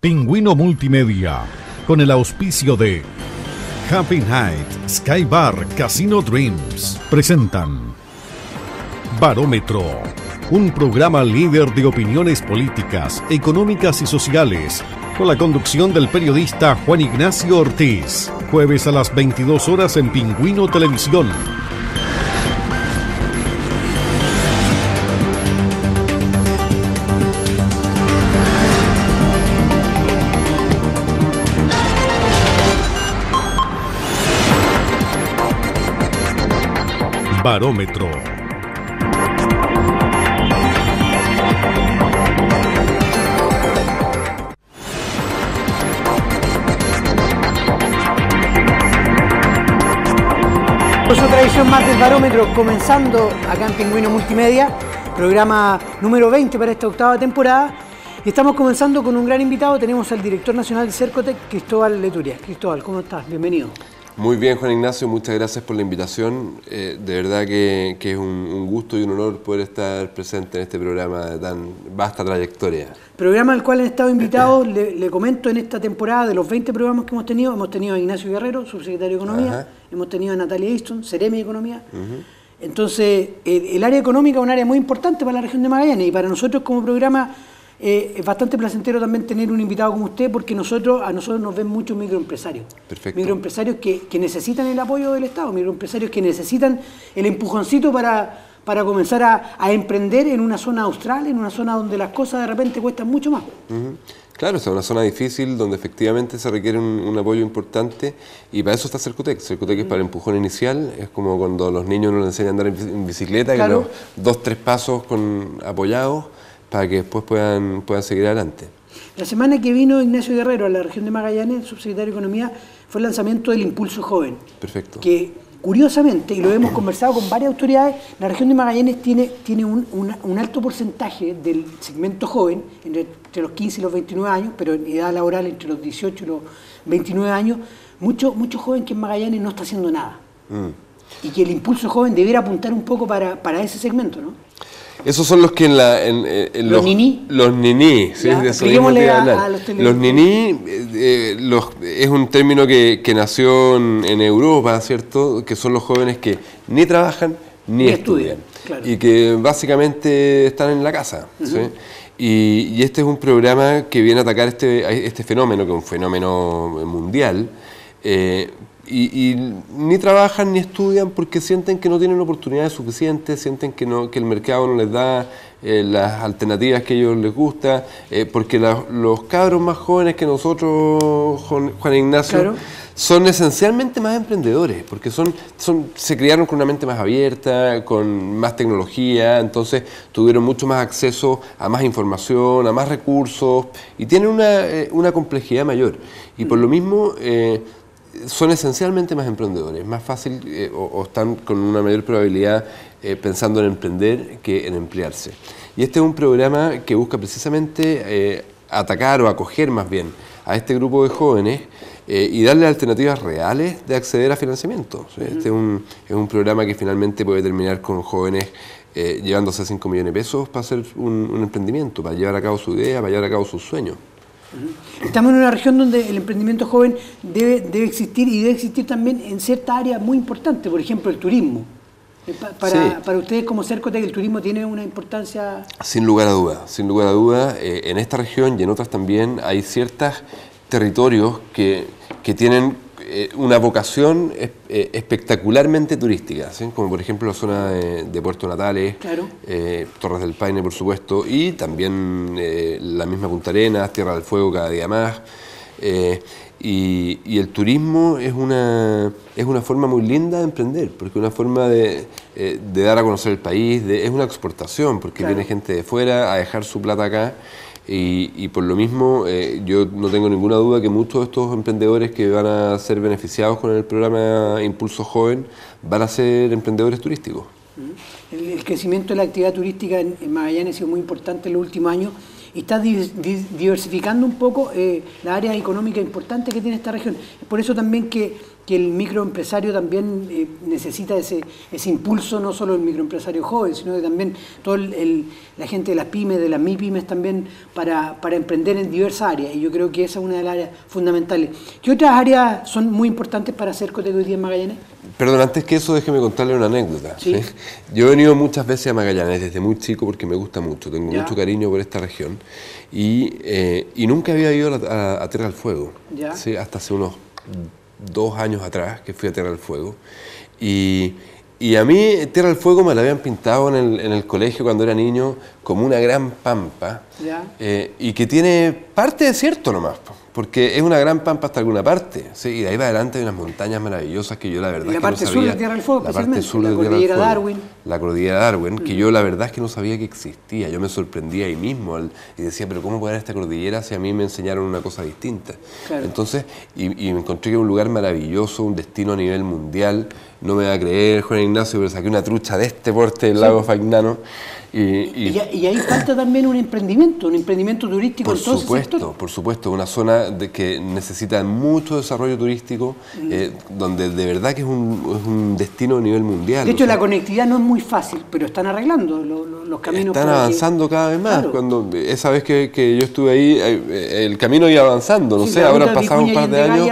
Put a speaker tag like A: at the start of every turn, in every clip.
A: Pingüino Multimedia, con el auspicio de Happy Night, Sky Bar, Casino Dreams, presentan Barómetro, un programa líder de opiniones políticas, económicas y sociales, con la conducción del periodista Juan Ignacio Ortiz, jueves a las 22 horas en Pingüino Televisión. Barómetro.
B: Pues otra edición más del Barómetro, comenzando acá en Pingüino Multimedia, programa número 20 para esta octava temporada. estamos comenzando con un gran invitado, tenemos al director nacional de Cercotec, Cristóbal Leturia Cristóbal, ¿cómo estás? Bienvenido.
C: Muy bien, Juan Ignacio, muchas gracias por la invitación. Eh, de verdad que, es un, gusto y un honor poder estar presente en este programa de tan vasta trayectoria.
B: Programa al cual han estado invitados, le, comento, en esta temporada de los 20 programas que hemos tenido, hemos tenido a Ignacio Guerrero, subsecretario de Economía, hemos tenido a Natalia Easton, Seremi de Economía. Entonces, el, el área económica es un área muy importante para la región de Magallanes y para nosotros como programa es eh, bastante placentero también tener un invitado como usted porque nosotros, a nosotros nos ven muchos microempresarios. Microempresarios que, que, necesitan el apoyo del Estado, microempresarios que necesitan el empujoncito para, para comenzar a, emprender en una zona austral, en una zona donde las cosas de repente cuestan mucho más.
C: Claro, es una zona difícil donde efectivamente se requiere un, apoyo importante y para eso está Cercutec, Cercutec es para el empujón inicial, es como cuando los niños nos enseñan a andar en bicicleta, claro. dos, tres pasos con apoyados para que después puedan, puedan seguir adelante.
B: La semana que vino Ignacio Guerrero a la región de Magallanes, subsecretario de Economía, fue el lanzamiento del Impulso Joven. Perfecto. Que curiosamente, y lo hemos conversado con varias autoridades, la región de Magallanes tiene, tiene un, alto porcentaje del segmento joven, entre, los 15 y los 29 años, pero en edad laboral entre los 18 y los 29 años, mucho, mucho joven que en Magallanes no está haciendo nada.
C: Mm.
B: Y que el impulso joven debiera apuntar un poco para, para ese segmento, ¿no?
C: Esos son los que en la. Eh, los, los, niní. Los niní, ¿sí? de los, eh, eh, los, es un término que, nació en, Europa, ¿cierto? Que son los jóvenes que ni trabajan ni, estudian. Y que básicamente están en la casa. y, este es un programa que viene a atacar este, este fenómeno, que es un fenómeno mundial. Y, ni trabajan ni estudian porque sienten que no tienen oportunidades suficientes, sienten que, no, que el mercado no les da eh, las alternativas que a ellos les gusta, eh, porque los cabros más jóvenes que nosotros, Juan Ignacio, son esencialmente más emprendedores, porque son, son, se criaron con una mente más abierta, con más tecnología, entonces tuvieron mucho más acceso a más información, a más recursos, y tienen una, eh, una complejidad mayor. Y por mm. lo mismo son esencialmente más emprendedores, más fácil eh, o, están con una mayor probabilidad eh, pensando en emprender que en emplearse. Y este es un programa que busca precisamente eh, atacar o acoger más bien a este grupo de jóvenes y darle alternativas reales de acceder a financiamiento. Este es un, programa que finalmente puede terminar con jóvenes llevándose 5 millones de pesos para hacer un, un emprendimiento, para llevar a cabo su idea, para llevar a cabo sus sueños.
B: Estamos en una región donde el emprendimiento joven debe, debe existir y debe existir también en cierta área muy importante, por ejemplo, el turismo. Eh, para, para ustedes como Cercotec el turismo tiene una importancia...
C: Sin lugar a duda, sin lugar a duda. Eh, en esta región y en otras también hay ciertos territorios que, que tienen eh, una vocación eh, eh, espectacularmente turística, como por ejemplo la zona de, Puerto Natales, Torres del Paine, por supuesto, y también la misma Punta Arenas, Tierra del Fuego cada día más. Y, el turismo es una, es una forma muy linda de emprender, porque es una forma de, dar a conocer el país, es una exportación, porque viene gente de fuera a dejar su plata acá. Y, por lo mismo, eh, yo no tengo ninguna duda que muchos de estos emprendedores que van a ser beneficiados con el programa Impulso Joven van a ser emprendedores turísticos.
B: Mm. El, crecimiento de la actividad turística en, Magallanes ha sido muy importante en los últimos años y está diversificando un poco eh, la área económica importante que tiene esta región. Por eso también que que el microempresario también eh, necesita ese, impulso, no solo el microempresario joven, sino que también toda la gente de las pymes, de las MIPYMES también, para, emprender en diversas áreas. Y yo creo que esa es una de las áreas fundamentales. ¿Qué otras áreas son muy importantes para hacer Coteco hoy día en Magallanes?
C: Perdón, antes que eso, déjeme contarle una anécdota. Yo he venido muchas veces a Magallanes desde muy chico porque me gusta mucho, tengo mucho cariño por esta región y, eh, nunca había ido a, Tierra del Fuego, ¿sí? hasta hace unos dos años atrás, que fui a Tierra del Fuego. Y, a mí Tierra del Fuego me la habían pintado en el, en el colegio cuando era niño como una gran pampa eh, y que tiene parte de cierto nomás, porque es una gran pampa hasta alguna parte, y de ahí va adelante hay unas montañas maravillosas que yo la verdad la que no sabía. Sur de Tierra del Fuego, la de la cordillera Darwin. La cordillera Darwin, que mm. yo la verdad es que no sabía que existía, yo me sorprendía ahí mismo y decía, pero ¿cómo puede haber esta cordillera si a mí me enseñaron una cosa distinta? Entonces, y, me encontré que era un lugar maravilloso, un destino a nivel mundial, no me va a creer Juan Ignacio, pero saqué una trucha de este porte del lago Fagnano. Y, ahí
B: falta también un emprendimiento, un emprendimiento turístico por supuesto,
C: Por supuesto, una zona de que necesita mucho desarrollo turístico, mm. eh, donde de verdad que es un, es un, destino a nivel mundial. De hecho, la
B: conectividad no es muy fácil, pero están arreglando los caminos. Están avanzando
C: cada vez más. Cuando esa vez que, yo estuve ahí, eh, eh, el camino iba avanzando, no sé, ahora pasado un par de años.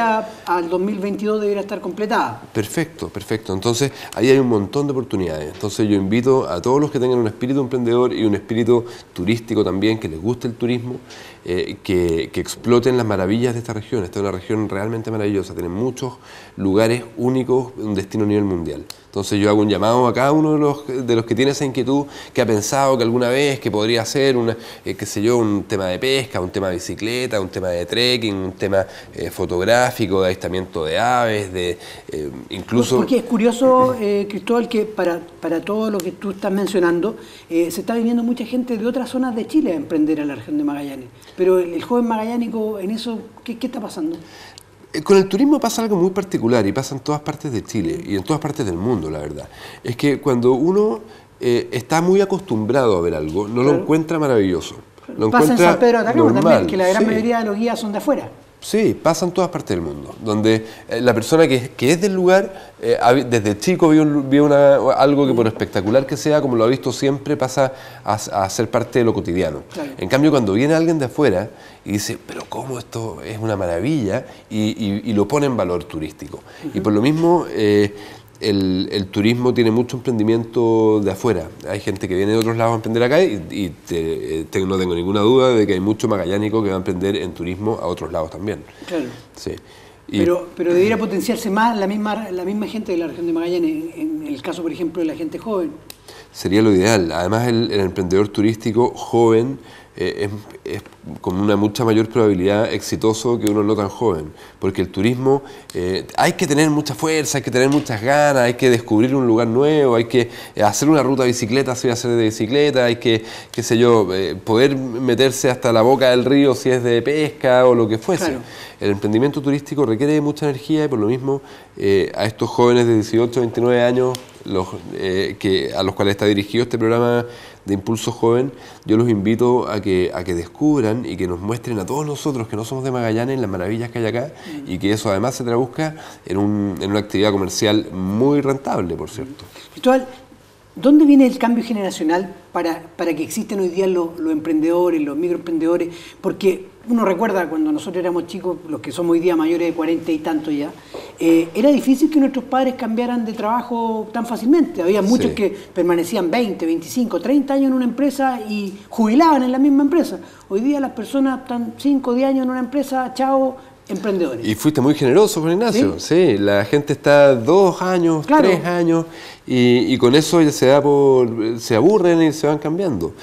B: Al 2022 debería estar completada.
C: Perfecto, perfecto. Entonces, ahí hay un montón de oportunidades. Entonces, yo invito a todos los que tengan un espíritu emprendedor y un espíritu turístico también, que les guste el turismo, eh, que, que, exploten las maravillas de esta región. Esta es una región realmente maravillosa, tiene muchos lugares únicos, un destino a nivel mundial. Entonces yo hago un llamado a cada uno de los, de los que tiene esa inquietud, que ha pensado que alguna vez que podría ser, una, eh, qué sé yo, un tema de pesca, un tema de bicicleta, un tema de trekking, un tema eh, fotográfico, de avistamiento de aves, de eh, incluso... Porque
B: es curioso, Cristóbal, que para, para todo lo que tú estás mencionando, se está viniendo mucha gente de otras zonas de Chile a emprender a la región de Magallanes. Pero el, joven magallánico en eso, ¿qué, qué está pasando?
C: Eh, con el turismo pasa algo muy particular y pasa en todas partes de Chile y en todas partes del mundo, la verdad. Es que cuando uno eh, está muy acostumbrado a ver algo, no lo encuentra maravilloso. Lo pasa en San Pedro también, que la gran mayoría
B: de los guías son de afuera.
C: Sí, pasa en todas partes del mundo, donde eh, la persona que, es del lugar, eh, desde chico vio, algo que por espectacular que sea, como lo ha visto siempre, pasa a, ser parte de lo cotidiano. En cambio, cuando viene alguien de afuera y dice, pero cómo esto es una maravilla, y, lo pone en valor turístico. Y por lo mismo, eh, el, turismo tiene mucho emprendimiento de afuera. Hay gente que viene de otros lados a emprender acá y, eh, no tengo ninguna duda de que hay mucho magallánico que va a emprender en turismo a otros lados también. Claro. Sí. pero,
B: pero debiera potenciarse más la misma, la misma gente de la región de Magallanes, en, el caso, por ejemplo, de la gente joven.
C: Sería lo ideal. Además, el emprendedor turístico joven eh, es, con una mucha mayor probabilidad exitoso que uno no tan joven, porque el turismo eh, hay que tener mucha fuerza, hay que tener muchas ganas, hay que descubrir un lugar nuevo, hay que eh, hacer una ruta de bicicleta si voy a hacer de bicicleta, hay que, qué sé yo, poder meterse hasta la boca del río si es de pesca o lo que fuese. El emprendimiento turístico requiere mucha energía y por lo mismo a estos jóvenes de 18, 29 años los, eh, que, a los cuales está dirigido este programa de Impulso Joven, yo los invito a que, a que descubran y que nos muestren a todos nosotros que no somos de Magallanes las maravillas que hay acá y que eso además se traduzca en, un, una actividad comercial muy rentable, por cierto.
B: Cristóbal, ¿dónde viene el cambio generacional para, para que existen hoy día los, los emprendedores, los microemprendedores? Porque uno recuerda cuando nosotros éramos chicos, los que somos hoy día mayores de 40 y tanto ya, eh, era difícil que nuestros padres cambiaran de trabajo tan fácilmente. Había muchos que permanecían 20, 25, 30 años en una empresa y jubilaban en la misma empresa. Hoy día las personas están 5, 10 años en una empresa, chao, emprendedores.
C: Y fuiste muy generoso con Ignacio, ¿Sí? la gente está dos años, tres años y, con eso ya se, da por, se aburren y se van cambiando.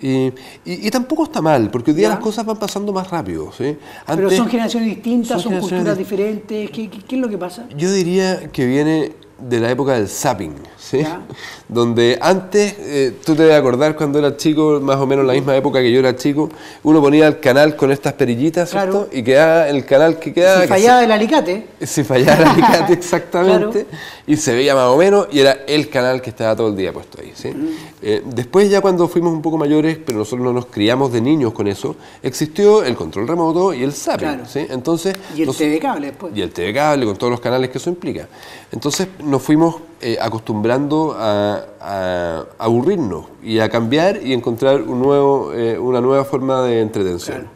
C: Y, y, tampoco está mal, porque hoy día las cosas van pasando más rápido. ¿sí? Pero son generaciones distintas, son, culturas
B: diferentes. qué, es lo que pasa?
C: Yo diría que viene de la época del zapping, ¿sí? Donde antes, eh, tú te debes acordar cuando eras chico, más o menos la misma época que yo era chico, uno ponía el canal con estas perillitas, Y quedaba el canal que quedaba... Si fallaba
B: el alicate.
C: Si fallaba el alicate, exactamente. Y se veía más o menos y era el canal que estaba todo el día puesto ahí, mm. eh, después ya cuando fuimos un poco mayores, pero nosotros no nos criamos de niños con eso, existió el control remoto y el zapping, Entonces... Y el TV cable después. Y el TV cable con todos los canales que eso implica. Entonces nos fuimos eh, acostumbrando a, aburrirnos y a cambiar y encontrar un nuevo, eh, una nueva forma de entretención.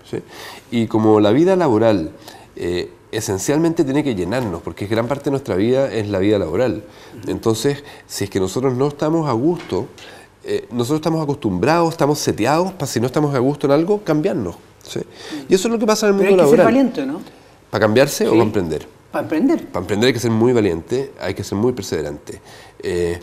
C: Y como la vida laboral eh, esencialmente tiene que llenarnos, porque gran parte de nuestra vida es la vida laboral. Entonces, si es que nosotros no estamos a gusto, nosotros estamos acostumbrados, estamos seteados para si no estamos a gusto en algo, cambiarnos. Y eso es lo que pasa en el mundo hay que Ser valiente, ¿no? ¿Para cambiarse o comprender? Para emprender. Para emprender hay que ser muy valiente, hay que ser muy perseverante. Eh,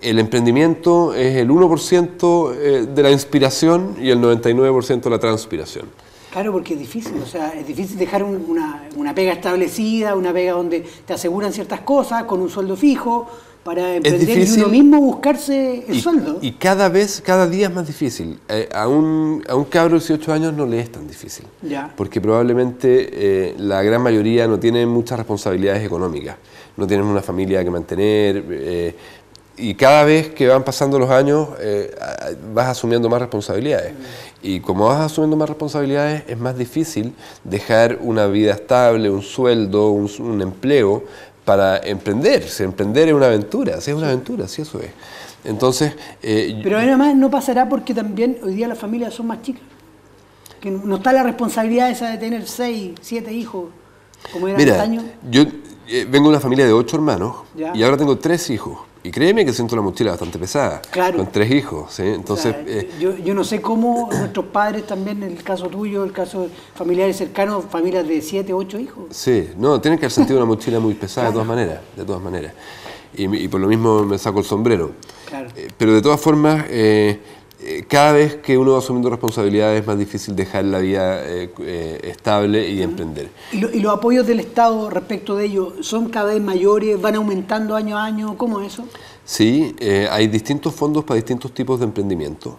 C: el emprendimiento es el 1% eh, de la inspiración y el 99% de la transpiración.
B: Claro, porque es difícil, o sea, es difícil dejar una, una pega establecida, una pega donde te aseguran ciertas cosas, con un sueldo fijo, para emprender es y uno mismo buscarse el sueldo.
C: Y cada vez, cada día es más difícil. Eh, a, un, a un cabro de 18 años no le es tan difícil. Porque probablemente eh, la gran mayoría no tiene muchas responsabilidades económicas. No tienen una familia que mantener. Eh, y cada vez que van pasando los años vas asumiendo más responsabilidades. Y como vas asumiendo más responsabilidades es más difícil dejar una vida estable, un sueldo, un, un empleo para emprender. Emprender es una aventura, sí, es una aventura, sí, eso es. Entonces. Eh, Pero
B: además no pasará porque también hoy día las familias son más chicas. Que no está la responsabilidad esa de tener seis, siete hijos, como era Mira, años...
C: Eh, vengo de una familia de ocho hermanos y ahora tengo tres hijos. Y créeme que siento la mochila bastante pesada. Claro. Con tres hijos, Entonces. Eh,
B: yo, no sé cómo nuestros padres también, en el caso tuyo, el caso de familiares cercanos, familias de siete, ocho hijos.
C: Sí, no, tienen que haber sentido una mochila muy pesada de todas maneras, de todas maneras. Y, por lo mismo me saco el sombrero. Eh, pero de todas formas, eh, cada vez que uno va asumiendo responsabilidades es más difícil dejar la vida eh, eh, estable y emprender.
B: ¿Y, los apoyos del Estado respecto de ello son cada vez mayores, van aumentando año a año? ¿Cómo es eso?
C: Sí, hay distintos fondos para distintos tipos de emprendimiento.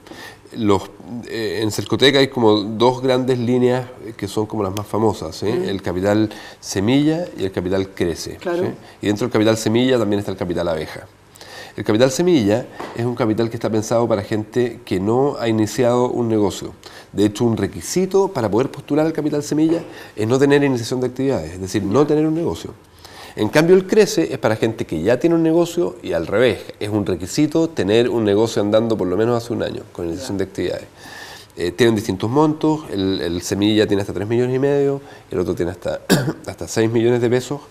C: Los, en Cercoteca hay como dos grandes líneas que son como las más famosas, el capital semilla y el capital crece. Y dentro del capital semilla también está el capital abeja. El capital semilla es un capital que está pensado para gente que no ha iniciado un negocio. De hecho, un requisito para poder postular al capital semilla es no tener iniciación de actividades, es decir, no tener un negocio. En cambio, el crece es para gente que ya tiene un negocio y al revés, es un requisito tener un negocio andando por lo menos hace un año con iniciación de actividades. Eh, tienen distintos montos, el, semilla tiene hasta 3 millones y medio, el otro tiene hasta, hasta 6 millones de pesos.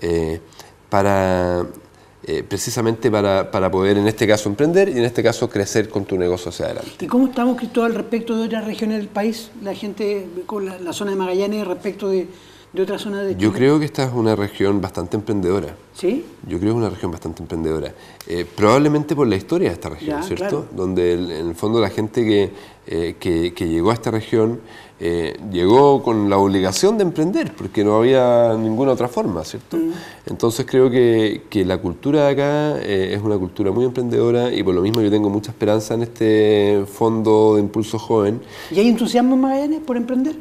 C: Eh, para eh, precisamente para, poder, en este caso, emprender y en este caso, crecer con tu negocio hacia adelante.
B: ¿Y cómo estamos, Cristóbal, respecto de otras regiones del país? La gente con la, zona de Magallanes, respecto de, de otras zonas de Yo creo
C: que esta es una región bastante emprendedora. ¿Sí? Yo creo que es una región bastante emprendedora. Eh, probablemente por la historia de esta región, ¿cierto? Donde en el fondo la gente que eh, llegó a esta región eh, llegó con la obligación de emprender, porque no había ninguna otra forma, ¿cierto? Mm. Entonces creo que, la cultura de acá eh, es una cultura muy emprendedora y por lo mismo yo tengo mucha esperanza en este fondo de impulso joven.
B: ¿Y hay entusiasmo en Magallanes por emprender?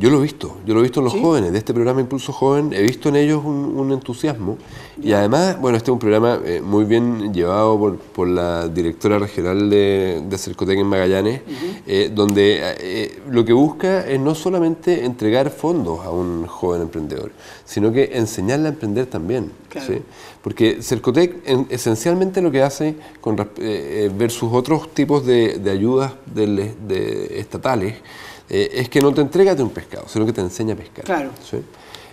C: Yo lo he visto, yo lo he visto en los jóvenes de este programa Impulso Joven, he visto en ellos un, entusiasmo y además, bueno, este es un programa eh, muy bien llevado por, la directora regional de, Cercotec en Magallanes, eh, donde eh, lo que busca es no solamente entregar fondos a un joven emprendedor, sino que enseñarle a emprender también. Porque Cercotec esencialmente lo que hace con, versus otros tipos de, ayudas de, estatales, eh, es que no te entrega de un pescado, sino que te enseña a pescar. Claro.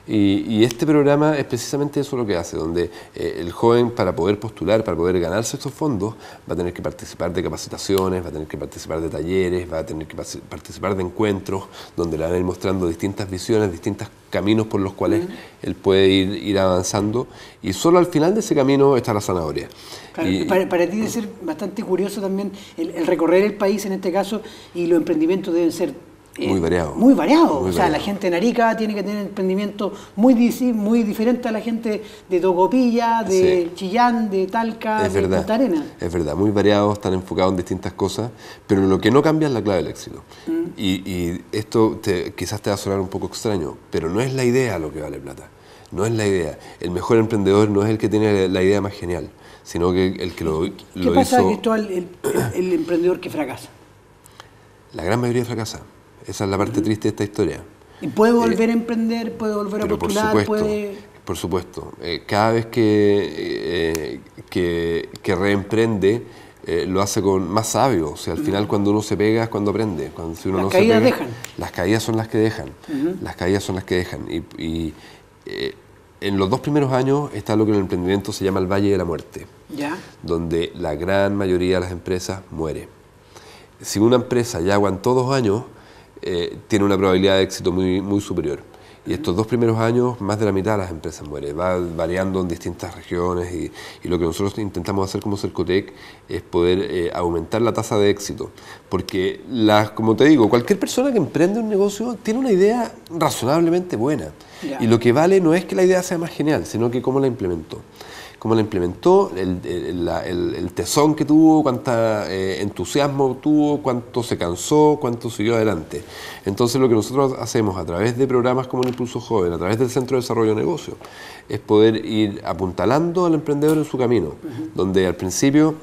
C: Y, este programa es precisamente eso lo que hace, donde eh, el joven para poder postular, para poder ganarse estos fondos, va a tener que participar de capacitaciones, va a tener que participar de talleres, va a tener que participar de encuentros, donde le van a ir mostrando distintas visiones, distintos caminos por los cuales él puede ir, ir, avanzando. Y solo al final de ese camino está la zanahoria. para,
B: ti debe ser bastante curioso también el recorrer el país en este caso y los emprendimientos deben ser eh, muy variado. Muy variado. o sea, la gente de Narica tiene que tener emprendimiento muy, muy diferente a la gente de Tocopilla, de Chillán, de Talca, de verdad. Arena.
C: Es verdad, muy variado están enfocados en distintas cosas, pero lo que no cambia es la clave del éxito. Mm. Y, esto quizás te va a sonar un poco extraño, pero no es la idea lo que vale plata. No es la idea. El mejor emprendedor no es el que tiene la idea más genial, sino que el que lo, ¿Qué pasa, con
B: el emprendedor que fracasa?
C: La gran mayoría fracasa esa es la parte triste de esta historia.
B: Y puede eh, volver a emprender, puede volver a postular, por supuesto, puede...
C: Por supuesto. Eh, cada vez que, eh, que, reemprende, lo hace con más sabio. O sea, al final mm. cuando uno se pega es cuando aprende. Cuando, uno las caídas dejan. Las caídas son las que dejan. Las caídas son las que dejan. Y, en los dos primeros años está lo que en el emprendimiento se llama el Valle de la Muerte. ¿Ya? Donde la gran mayoría de las empresas muere. Si una empresa ya aguantó dos años, eh, tiene una probabilidad de éxito muy, muy superior. Y estos dos primeros años, más de la mitad de las empresas mueren. Va variando en distintas regiones y, lo que nosotros intentamos hacer como Cercotec es poder eh, aumentar la tasa de éxito. Porque, como te digo, cualquier persona que emprende un negocio tiene una idea razonablemente buena. Y lo que vale no es que la idea sea más genial, sino que cómo la implementó cómo la implementó, el, tesón que tuvo, cuánto eh, entusiasmo tuvo, cuánto se cansó, cuánto siguió adelante. Entonces lo que nosotros hacemos a través de programas como el Impulso Joven, a través del Centro de Desarrollo de Negocios, es poder ir apuntalando al emprendedor en su camino, donde al principio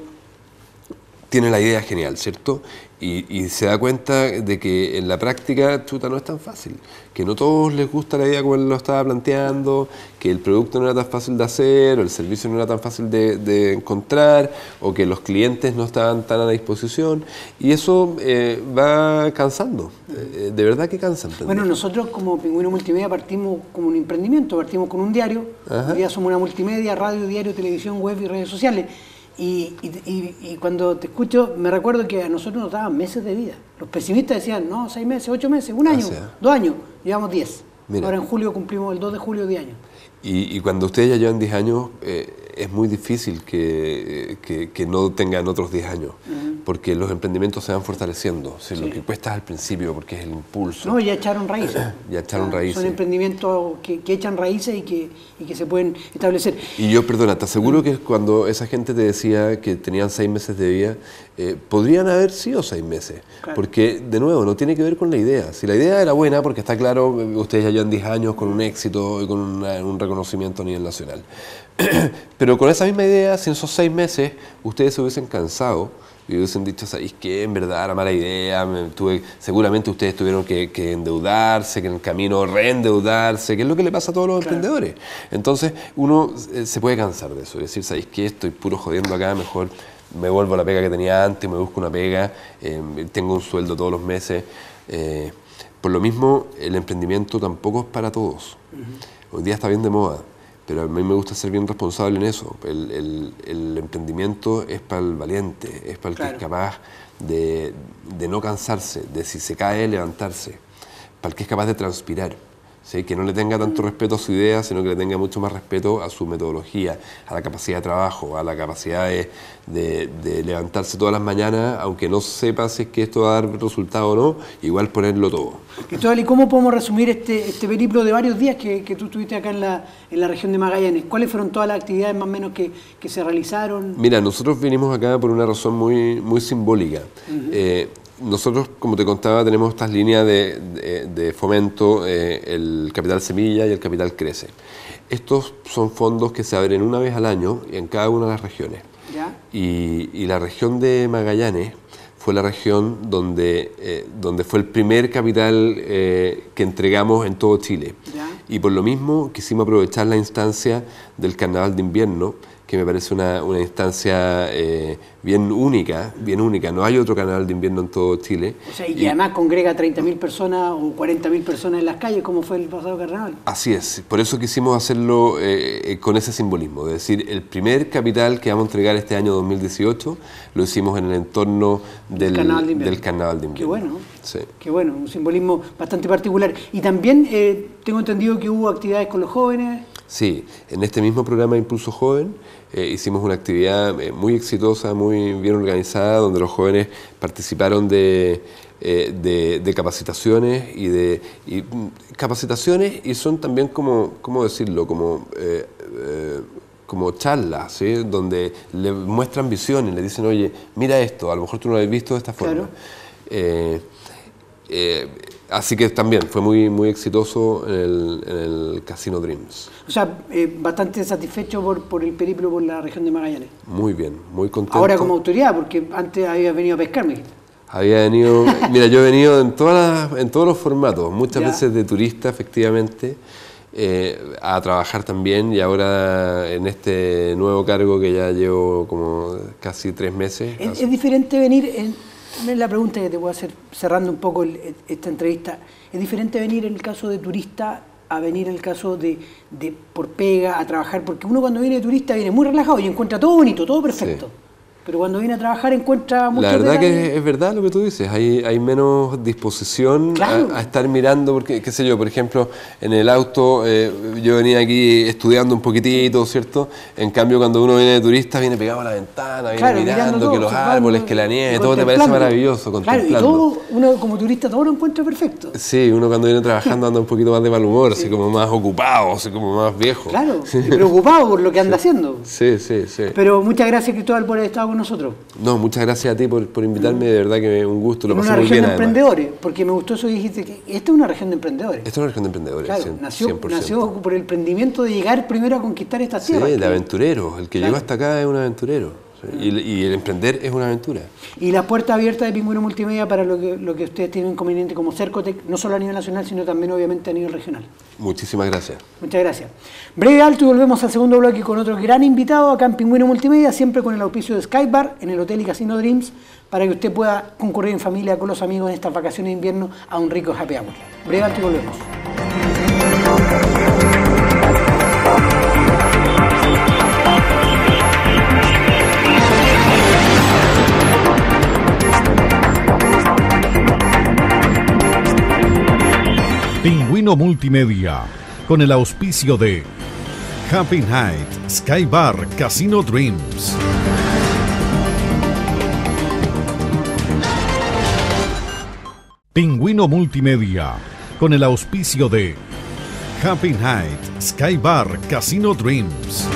C: tiene la idea genial, ¿cierto? Y, se da cuenta de que en la práctica, chuta, no es tan fácil. Que no todos les gusta la idea como él lo estaba planteando, que el producto no era tan fácil de hacer, o el servicio no era tan fácil de, encontrar, o que los clientes no estaban tan a la disposición. Y eso eh, va cansando. Eh, de verdad que cansa. Bueno,
B: nosotros como Pingüino Multimedia partimos como un emprendimiento, partimos con un diario. Hoy día somos una multimedia, radio, diario, televisión, web y redes sociales. Y, cuando te escucho, me recuerdo que a nosotros nos daban meses de vida. Los pesimistas decían, no, seis meses, ocho meses, un ah, año, ¿eh? dos años, llevamos diez. Ahora en julio cumplimos el 2 de julio diez años.
C: Y, cuando ustedes ya llevan diez años, es muy difícil que, que, no tengan otros 10 años, porque los emprendimientos se van fortaleciendo. si Lo que cuesta es al principio, porque es el impulso. No,
B: ya echaron raíces.
C: ya echaron raíces. Son
B: emprendimientos que, que echan raíces y que, y que se pueden establecer.
C: Y yo, perdona, te aseguro que cuando esa gente te decía que tenían 6 meses de vida, eh, podrían haber sido 6 meses. Porque, de nuevo, no tiene que ver con la idea. Si la idea era buena, porque está claro, eh, ustedes ya llevan 10 años con un éxito y con un reconocimiento a nivel nacional. Pero con esa misma idea, si en esos seis meses ustedes se hubiesen cansado y hubiesen dicho, ¿sabéis qué? En verdad, era mala idea, tuve, seguramente ustedes tuvieron que, endeudarse, que en el camino reendeudarse, que es lo que le pasa a todos los emprendedores. Entonces, uno se puede cansar de eso decir, ¿sabéis qué? Estoy puro jodiendo acá, mejor me vuelvo a la pega que tenía antes, me busco una pega, eh, tengo un sueldo todos los meses. Eh, por lo mismo, el emprendimiento tampoco es para todos. Hoy día está bien de moda pero a mí me gusta ser bien responsable en eso. El, emprendimiento es para el valiente, es para el que es capaz de, de, no cansarse, de si se cae, levantarse, para el que es capaz de transpirar que no le tenga tanto respeto a su idea, sino que le tenga mucho más respeto a su metodología, a la capacidad de trabajo, a la capacidad de, levantarse todas las mañanas, aunque no sepa si es que esto va a dar resultado o no, igual ponerlo todo.
B: Cristóbal, ¿y cómo podemos resumir este, este periplo de varios días que, tú estuviste acá en la, en la, región de Magallanes? ¿Cuáles fueron todas las actividades más o menos que, se realizaron?
C: Mira, nosotros vinimos acá por una razón muy, muy simbólica nosotros, como te contaba, tenemos estas líneas de, fomento, eh, el capital semilla y el capital crece. Estos son fondos que se abren una vez al año en cada una de las regiones. Y, la región de Magallanes fue la región donde, eh, donde fue el primer capital eh, que entregamos en todo Chile. Y por lo mismo quisimos aprovechar la instancia del carnaval de invierno que me parece una, una instancia eh, bien única, bien única. No hay otro canal de invierno en todo Chile.
B: y, además congrega 30.000 personas o 40.000 personas en las calles, como fue el pasado
C: carnaval. Así es, por eso quisimos hacerlo eh, eh, con ese simbolismo, es decir, el primer capital que vamos a entregar este año 2018 lo hicimos en el entorno del, carnaval, de invierno. del de Qué bueno, sí.
B: qué bueno, un simbolismo bastante particular. Y también tengo entendido que hubo actividades con los jóvenes.
C: Sí, en este mismo programa Impulso Joven eh, hicimos una actividad eh, muy exitosa, muy bien organizada, donde los jóvenes participaron de, eh, capacitaciones y de mm, capacitaciones y son también como, ¿cómo decirlo? Como como charlas, donde le muestran visiones, le dicen, oye, mira esto, a lo mejor tú no lo has visto de esta forma así que también fue muy, muy exitoso en el, Casino Dreams.
B: O sea, eh, bastante satisfecho por, por, el periplo por la región de Magallanes.
C: Muy bien, muy contento. Ahora como
B: autoridad, porque antes había venido a pescarme.
C: Había venido, mira, yo he venido en, todas en todos los formatos, muchas veces de turista, efectivamente, eh, a trabajar también y ahora en este nuevo cargo que ya llevo como casi tres meses. es
B: diferente venir en la pregunta que te voy a hacer, cerrando un poco esta entrevista, ¿es diferente venir en el caso de turista a venir en el caso de, por pega, a trabajar? Porque uno cuando viene de turista viene muy relajado y encuentra todo bonito, todo perfecto pero cuando viene a trabajar encuentra mucho. La verdad que
C: es, verdad lo que tú dices, hay, hay menos disposición a, estar mirando, porque qué sé yo, por ejemplo, en el auto eh, yo venía aquí estudiando un poquitito, ¿cierto? En cambio, cuando uno viene de turista, viene pegado a la ventana, viene mirando, que los árboles, que la nieve, todo te parece maravilloso. Claro, y todo,
B: uno como turista todo lo encuentra perfecto.
C: Sí, uno cuando viene trabajando anda un poquito más de mal humor, así como más ocupado, así como más viejo. Claro,
B: sí. preocupado por lo que anda haciendo.
C: Sí, sí, sí.
B: Pero muchas gracias Cristóbal por estar nosotros.
C: No, muchas gracias a ti por, invitarme, de verdad que un gusto, lo pasé muy Una región de emprendedores,
B: porque me gustó eso que dijiste, que esta es una región de emprendedores. Esta
C: es una región de emprendedores, nació, nació
B: por el emprendimiento de llegar primero a conquistar esta tierra. Sí, el
C: aventurero, el que llegó hasta acá es un aventurero. Y, el emprender es una aventura.
B: Y la puerta abierta de Pingüino Multimedia para lo que, ustedes tienen conveniente como Cercotec, no solo a nivel nacional, sino también obviamente a nivel regional.
C: Muchísimas gracias.
B: Muchas gracias. Breve alto y volvemos al segundo bloque con otro gran invitado acá en Pingüino Multimedia, siempre con el auspicio de Skybar en el Hotel y Casino Dreams, para que usted pueda concurrir en familia con los amigos en estas vacaciones de invierno a un rico happy hour. Breve alto y volvemos.
A: Pingüino Multimedia, con el auspicio de Happy Night, Bar Casino Dreams. Pingüino Multimedia, con el auspicio de Happy Night, Bar Casino Dreams.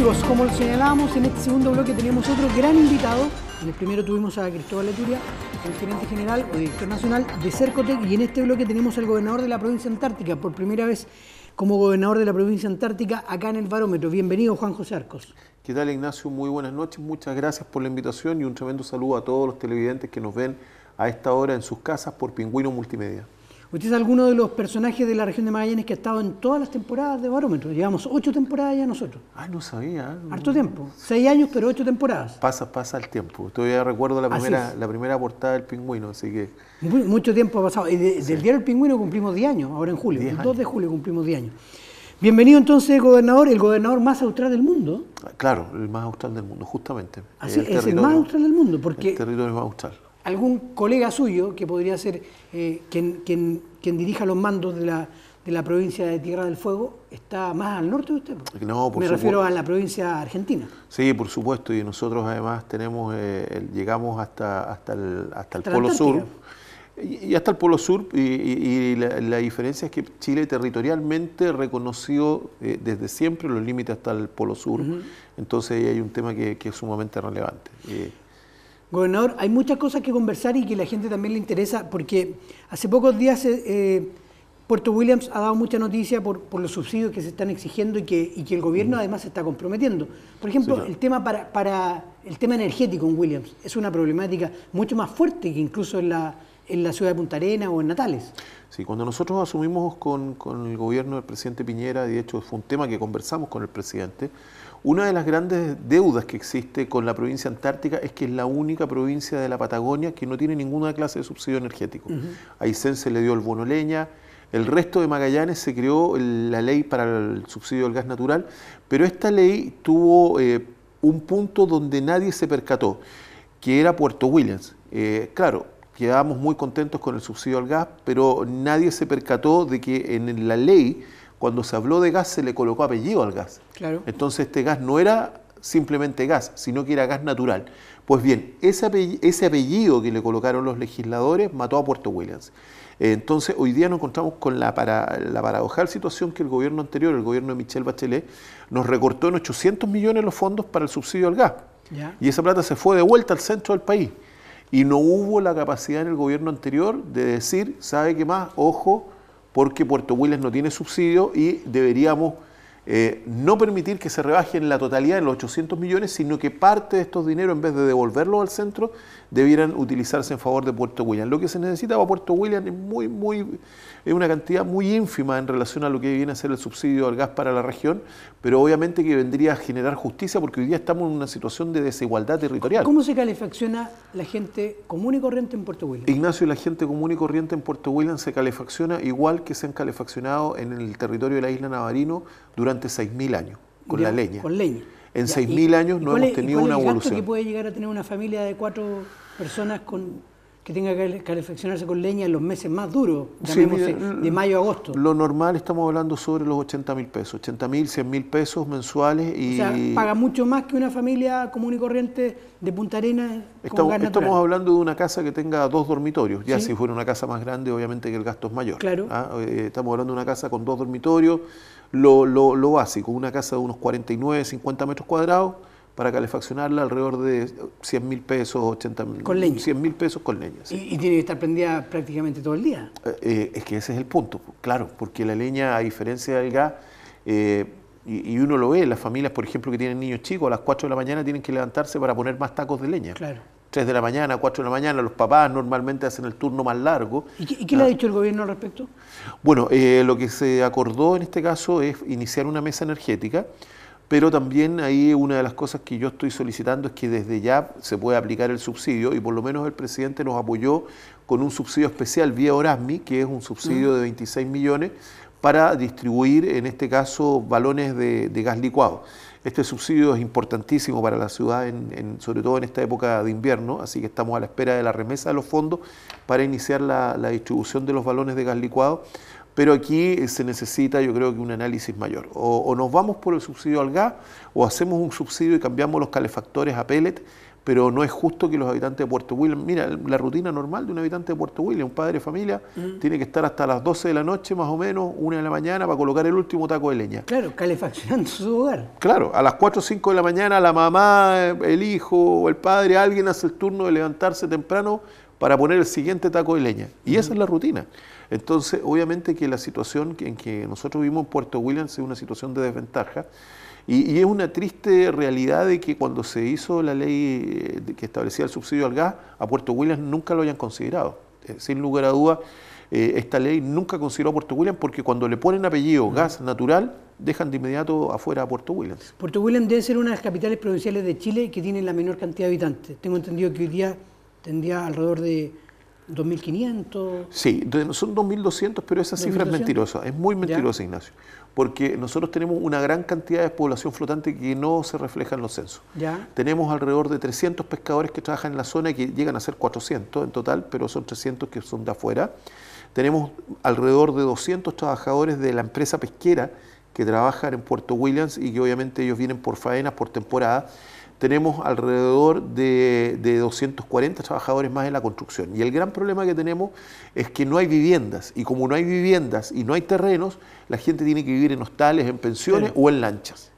B: amigos, como lo señalamos en este segundo bloque tenemos otro gran invitado. En el primero tuvimos a Cristóbal Leturia, el gerente general o director nacional de Cercotec y en este bloque tenemos al gobernador de la provincia antártica, por primera vez como gobernador de la provincia antártica acá en el barómetro. Bienvenido Juan José Arcos.
D: ¿Qué tal Ignacio? Muy buenas noches, muchas gracias por la invitación y un tremendo saludo a todos los televidentes que nos ven a esta hora en sus casas por Pingüino Multimedia. Usted
B: es alguno de los personajes de la región de Magallanes que ha estado en todas las temporadas de Barómetro. Llevamos ocho temporadas ya nosotros. Ah, no sabía. Harto tiempo. Seis años, pero ocho temporadas.
D: Pasa, pasa el tiempo. Todavía recuerdo la primera, la primera portada del Pingüino, así que... Mucho tiempo ha pasado. Y de, del
B: Pingüino cumplimos diez años, ahora en julio. el 2 de julio cumplimos diez años. Bienvenido entonces, gobernador, el gobernador más austral del mundo.
D: Ah, claro, el más austral del mundo, justamente. es, el más austral del mundo, porque... El territorio más austral
B: algún colega suyo, que podría ser eh, quien, quien, quien, dirija los mandos de la, de la, provincia de Tierra del Fuego, está más al norte de usted.
D: No, por Me refiero a la
B: provincia argentina.
D: Sí, por supuesto, y nosotros además tenemos, eh, llegamos hasta, hasta el, hasta, el Polo Sur. Y, hasta el Polo Sur, y, la, diferencia es que Chile territorialmente reconoció eh, desde siempre los límites hasta el Polo Sur. Entonces ahí hay un tema que, que es sumamente relevante.
B: Gobernador, hay muchas cosas que conversar y que la gente también le interesa, porque hace pocos días eh, eh, Puerto Williams ha dado mucha noticia por, los subsidios que se están exigiendo y que, el gobierno además se está comprometiendo. Por ejemplo, el tema para, el tema energético en Williams es una problemática mucho más fuerte que incluso en la, en la ciudad de Punta Arenas o en Natales.
D: Sí, cuando nosotros asumimos con, con el gobierno del presidente Piñera, y de hecho fue un tema que conversamos con el presidente, una de las grandes deudas que existe con la provincia antártica es que es la única provincia de la Patagonia que no tiene ninguna clase de subsidio energético. A se le dio el bono leña, el resto de Magallanes se creó la ley para el subsidio del gas natural, pero esta ley tuvo eh, un punto donde nadie se percató, que era Puerto Williams. Eh, claro, quedábamos muy contentos con el subsidio al gas, pero nadie se percató de que en la ley cuando se habló de gas se le colocó apellido al gas. Claro. Entonces este gas no era simplemente gas, sino que era gas natural. Pues bien, ese apellido, que le colocaron los legisladores mató a Puerto Williams. Eh, entonces, hoy día nos encontramos con la, para, la paradojal situación que el gobierno anterior, el gobierno de Michelle Bachelet, nos recortó en 800 millones los fondos para el subsidio al gas. Y esa plata se fue de vuelta al centro del país. Y no hubo la capacidad en el gobierno anterior de decir, ¿sabe qué más? Ojo, porque Puerto Williams no tiene subsidio y deberíamos eh, no permitir que se rebajen la totalidad de los 800 millones, sino que parte de estos dineros, en vez de devolverlos al centro, debieran utilizarse en favor de Puerto William. Lo que se necesita para Puerto William es, muy, muy, es una cantidad muy ínfima en relación a lo que viene a ser el subsidio al gas para la región, pero obviamente que vendría a generar justicia porque hoy día estamos en una situación de desigualdad territorial. ¿Cómo
B: se calefacciona la gente común y corriente en Puerto William?
D: Ignacio, la gente común y corriente en Puerto William se calefacciona igual que se han calefaccionado en el territorio de la isla Navarino durante 6.000 años, con la leña. Con leña en 6.000 años no hemos tenido una evolución. ¿Cuál es que
B: puede llegar a tener una familia de cuatro personas con, que tenga que calefaccionarse con leña en los meses más duros, de mayo
D: a agosto. Lo normal estamos hablando sobre los 80.000 pesos, 80.000, 100.000 pesos mensuales. Y... O sea, paga
B: mucho más que una familia común y corriente de Punta Arenas. Estamos, estamos
D: hablando de una casa que tenga dos dormitorios, ya si fuera una casa más grande obviamente que el gasto es mayor. Claro. ¿ah? Eh, estamos hablando de una casa con dos dormitorios, lo, lo, lo básico, una casa de unos 49, 50 metros cuadrados, para calefaccionarla alrededor de 100 mil pesos, 80 mil. Con 100 mil pesos con leña. ¿Y,
B: tiene que estar prendida prácticamente todo el día.
D: Eh, eh, es que ese es el punto, claro, porque la leña, a diferencia del gas, eh, y, y, uno lo ve, las familias, por ejemplo, que tienen niños chicos, a las 4 de la mañana tienen que levantarse para poner más tacos de leña. Claro. 3 de la mañana, 4 de la mañana, los papás normalmente hacen el turno más largo. ¿Y qué, le ha ah. dicho el gobierno al respecto? Bueno, eh, lo que se acordó en este caso es iniciar una mesa energética, pero también ahí una de las cosas que yo estoy solicitando es que desde ya se pueda aplicar el subsidio y por lo menos el presidente nos apoyó con un subsidio especial vía Orasmi, que es un subsidio de 26 millones para distribuir, en este caso, balones de gas licuado. Este subsidio es importantísimo para la ciudad, en, sobre todo en esta época de invierno, así que estamos a la espera de la remesa de los fondos para iniciar la, distribución de los balones de gas licuado. Pero aquí eh, se necesita, yo creo que un análisis mayor. O, o nos vamos por el subsidio al gas, o hacemos un subsidio y cambiamos los calefactores a pellet pero no es justo que los habitantes de Puerto Williams... mira, la rutina normal de un habitante de Puerto Williams, un padre de familia, tiene que estar hasta las 12 de la noche, más o menos, una de la mañana, para colocar el último taco de leña.
B: Claro, calefaccionando su hogar.
D: Claro, a las 4 o 5 de la mañana la mamá, el hijo, el padre, alguien hace el turno de levantarse temprano para poner el siguiente taco de leña. Y esa es la rutina. Entonces, obviamente que la situación en que nosotros vivimos en Puerto Williams es una situación de desventaja y, es una triste realidad de que cuando se hizo la ley eh, que establecía el subsidio al gas, a Puerto Williams nunca lo hayan considerado. Eh, sin lugar a duda eh, esta ley nunca consideró a Puerto Williams porque cuando le ponen apellido gas natural, dejan de inmediato afuera a Puerto Williams.
B: Puerto Williams debe ser una de las capitales provinciales de Chile que tiene la menor cantidad de habitantes. Tengo entendido que hoy día tendría alrededor de 2.500.
D: Sí, son 2.200, pero esa cifra es mentirosa, es muy mentirosa, Ignacio porque nosotros tenemos una gran cantidad de población flotante que no se refleja en los censos. Tenemos alrededor de 300 pescadores que trabajan en la zona y que llegan a ser 400 en total, pero son 300 que son de afuera. Tenemos alrededor de 200 trabajadores de la empresa pesquera que trabajan en Puerto Williams y que obviamente ellos vienen por faenas, por temporada tenemos alrededor de, 240 trabajadores más en la construcción. Y el gran problema que tenemos es que no hay viviendas. Y como no hay viviendas y no hay terrenos, la gente tiene que vivir en hostales, en pensiones o en lanchas.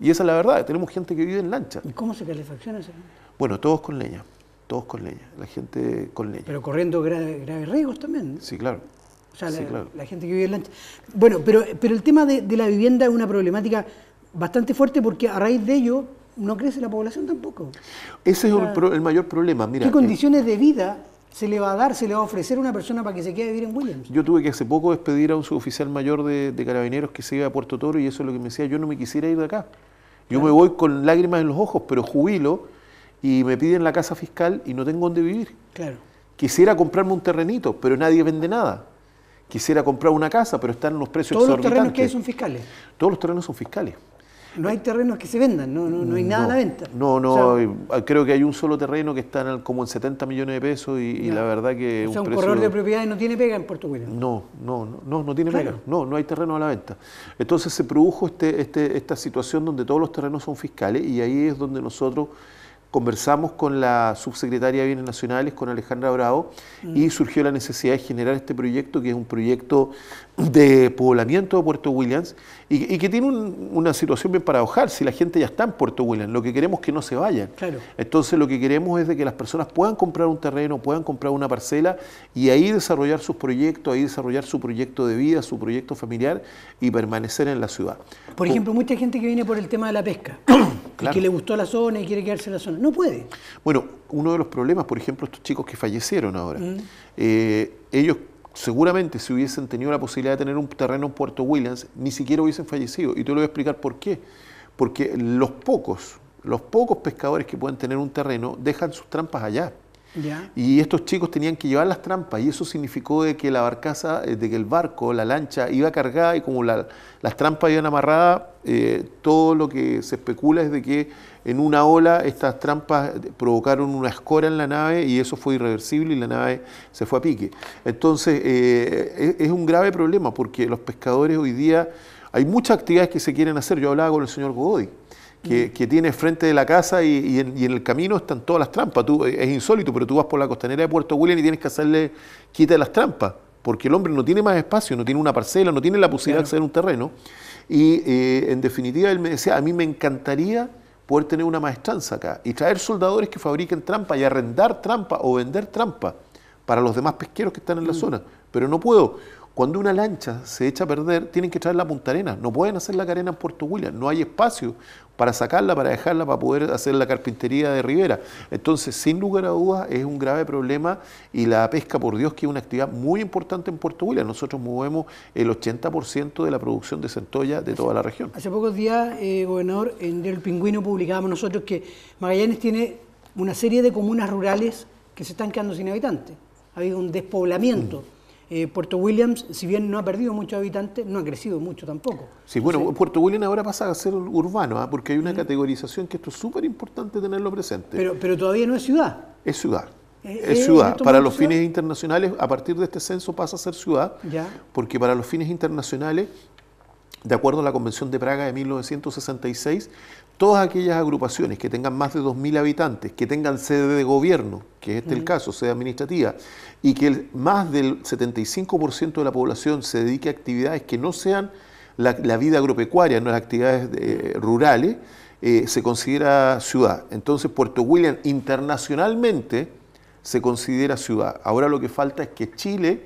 D: Y esa es la verdad, tenemos gente que vive en lanchas. ¿Y
B: cómo se calefacciona ese?
D: Bueno, todos con leña, todos con leña, la gente con leña.
B: Pero corriendo graves riesgos también.
D: Sí, claro. O sea, la, la,
B: gente que vive en lanchas. Bueno, pero, pero el tema de, de la vivienda es una problemática bastante fuerte porque a raíz de ello no crece la población tampoco.
D: Ese es el, mayor problema. Mira, ¿Qué eh, condiciones
B: de vida se le va a dar, se le va a ofrecer a una persona para que se quede a vivir en Williams.
D: Yo tuve que hace poco despedir a un suboficial mayor de, carabineros que se iba a Puerto Toro y eso es lo que me decía, yo no me quisiera ir de acá. Yo me voy con lágrimas en los ojos, pero jubilo y me piden la casa fiscal y no tengo dónde vivir. Claro. Quisiera comprarme un terrenito, pero nadie vende nada. Quisiera comprar una casa, pero están los precios exorbitantes. ¿Todos los terrenos que son fiscales? Todos los terrenos son fiscales.
B: No hay terrenos que se vendan, no, hay nada a la venta.
D: No, no, ah, creo que hay un solo terreno que está como en 70 millones de pesos y, la verdad que... O sea, un, corredor de
B: propiedades no tiene pega en Puerto
D: No, no, no, no tiene pega, no, no hay terreno a la venta. Entonces se produjo este, este, esta situación donde todos los terrenos son fiscales y ahí es donde nosotros conversamos con la subsecretaria de Bienes Nacionales, con Alejandra Bravo, y mm. surgió la necesidad de generar este proyecto, que es un proyecto de poblamiento de Puerto Williams y, que tiene una situación bien paradojal, si la gente ya está en Puerto Williams, lo que queremos es que no se vayan. Claro. Entonces lo que queremos es de que las personas puedan comprar un terreno, puedan comprar una parcela y ahí desarrollar sus proyectos, ahí desarrollar su proyecto de vida, su proyecto familiar y permanecer en la ciudad.
B: Por ejemplo, mucha gente que viene por el tema de la pesca, y que le gustó la zona y quiere quedarse en la zona, no puede.
D: Bueno, uno de los problemas, por ejemplo, estos chicos que fallecieron ahora, mm. eh, ellos seguramente si hubiesen tenido la posibilidad de tener un terreno en Puerto Williams, ni siquiera hubiesen fallecido. Y te lo voy a explicar por qué. Porque los pocos, los pocos pescadores que pueden tener un terreno dejan sus trampas allá. Y estos chicos tenían que llevar las trampas y eso significó de que la barcaza, eh, de que el barco, la lancha iba cargada y como las trampas iban amarradas, eh, todo lo que se especula es de que en una ola estas trampas provocaron una escora en la nave y eso fue irreversible y la nave se fue a pique. Entonces, eh, e-, es, un grave problema porque los pescadores hoy día, hay muchas actividades que se quieren hacer. Yo hablaba con el señor Godoy. Que, mm. tiene frente de la casa y, en, el camino están todas las trampas. Eh, es insólito, pero tú vas por la costanera de Puerto William y tienes que hacerle quita de las trampas, porque el hombre no tiene más espacio, no tiene una parcela, no tiene la posibilidad de acceder a un terreno. Y eh, en definitiva él me decía, a mí me encantaría poder tener una maestranza acá y traer soldadores que fabriquen trampa y arrendar trampa o vender trampa para los demás pesqueros que están en la mm. zona. Pero no puedo, cuando una lancha se echa a perder, tienen que traer la puntarena. No pueden hacer la carena en Puerto William. No hay espacio para sacarla, para dejarla, para poder hacer la carpintería de Rivera. Entonces, sin lugar a dudas, es un grave problema y la pesca, por Dios, que es una actividad muy importante en Puerto William. Nosotros movemos el 80% de la producción de centolla de toda la región.
B: Hace pocos días, eh, gobernador, en El Pingüino publicábamos nosotros que Magallanes tiene una serie de comunas rurales que se están quedando sin habitantes. Ha habido un despoblamiento. Mm. Eh, Puerto Williams, si bien no ha perdido muchos habitantes, no ha crecido mucho tampoco.
D: Sí, bueno, Puerto Williams ahora pasa a ser urbano, ¿ah? porque hay una mm. categorización que esto es súper importante tenerlo presente. Pero,
B: pero todavía no es ciudad.
D: Es ciudad. Eh, es, eh, ciudad. para los fines internacionales, a partir de este censo pasa a ser ciudad, ya. porque para los fines internacionales, de acuerdo a la Convención de Praga de 1966, todas aquellas agrupaciones que tengan más de 2.000 habitantes, que tengan sede de gobierno, que es este el mm. caso, sede administrativa, y que más del 75% de la población se dedique a actividades que no sean la, vida agropecuaria, no las actividades eh, rurales, eh, se considera ciudad. Entonces Puerto William internacionalmente se considera ciudad. Ahora lo que falta es que Chile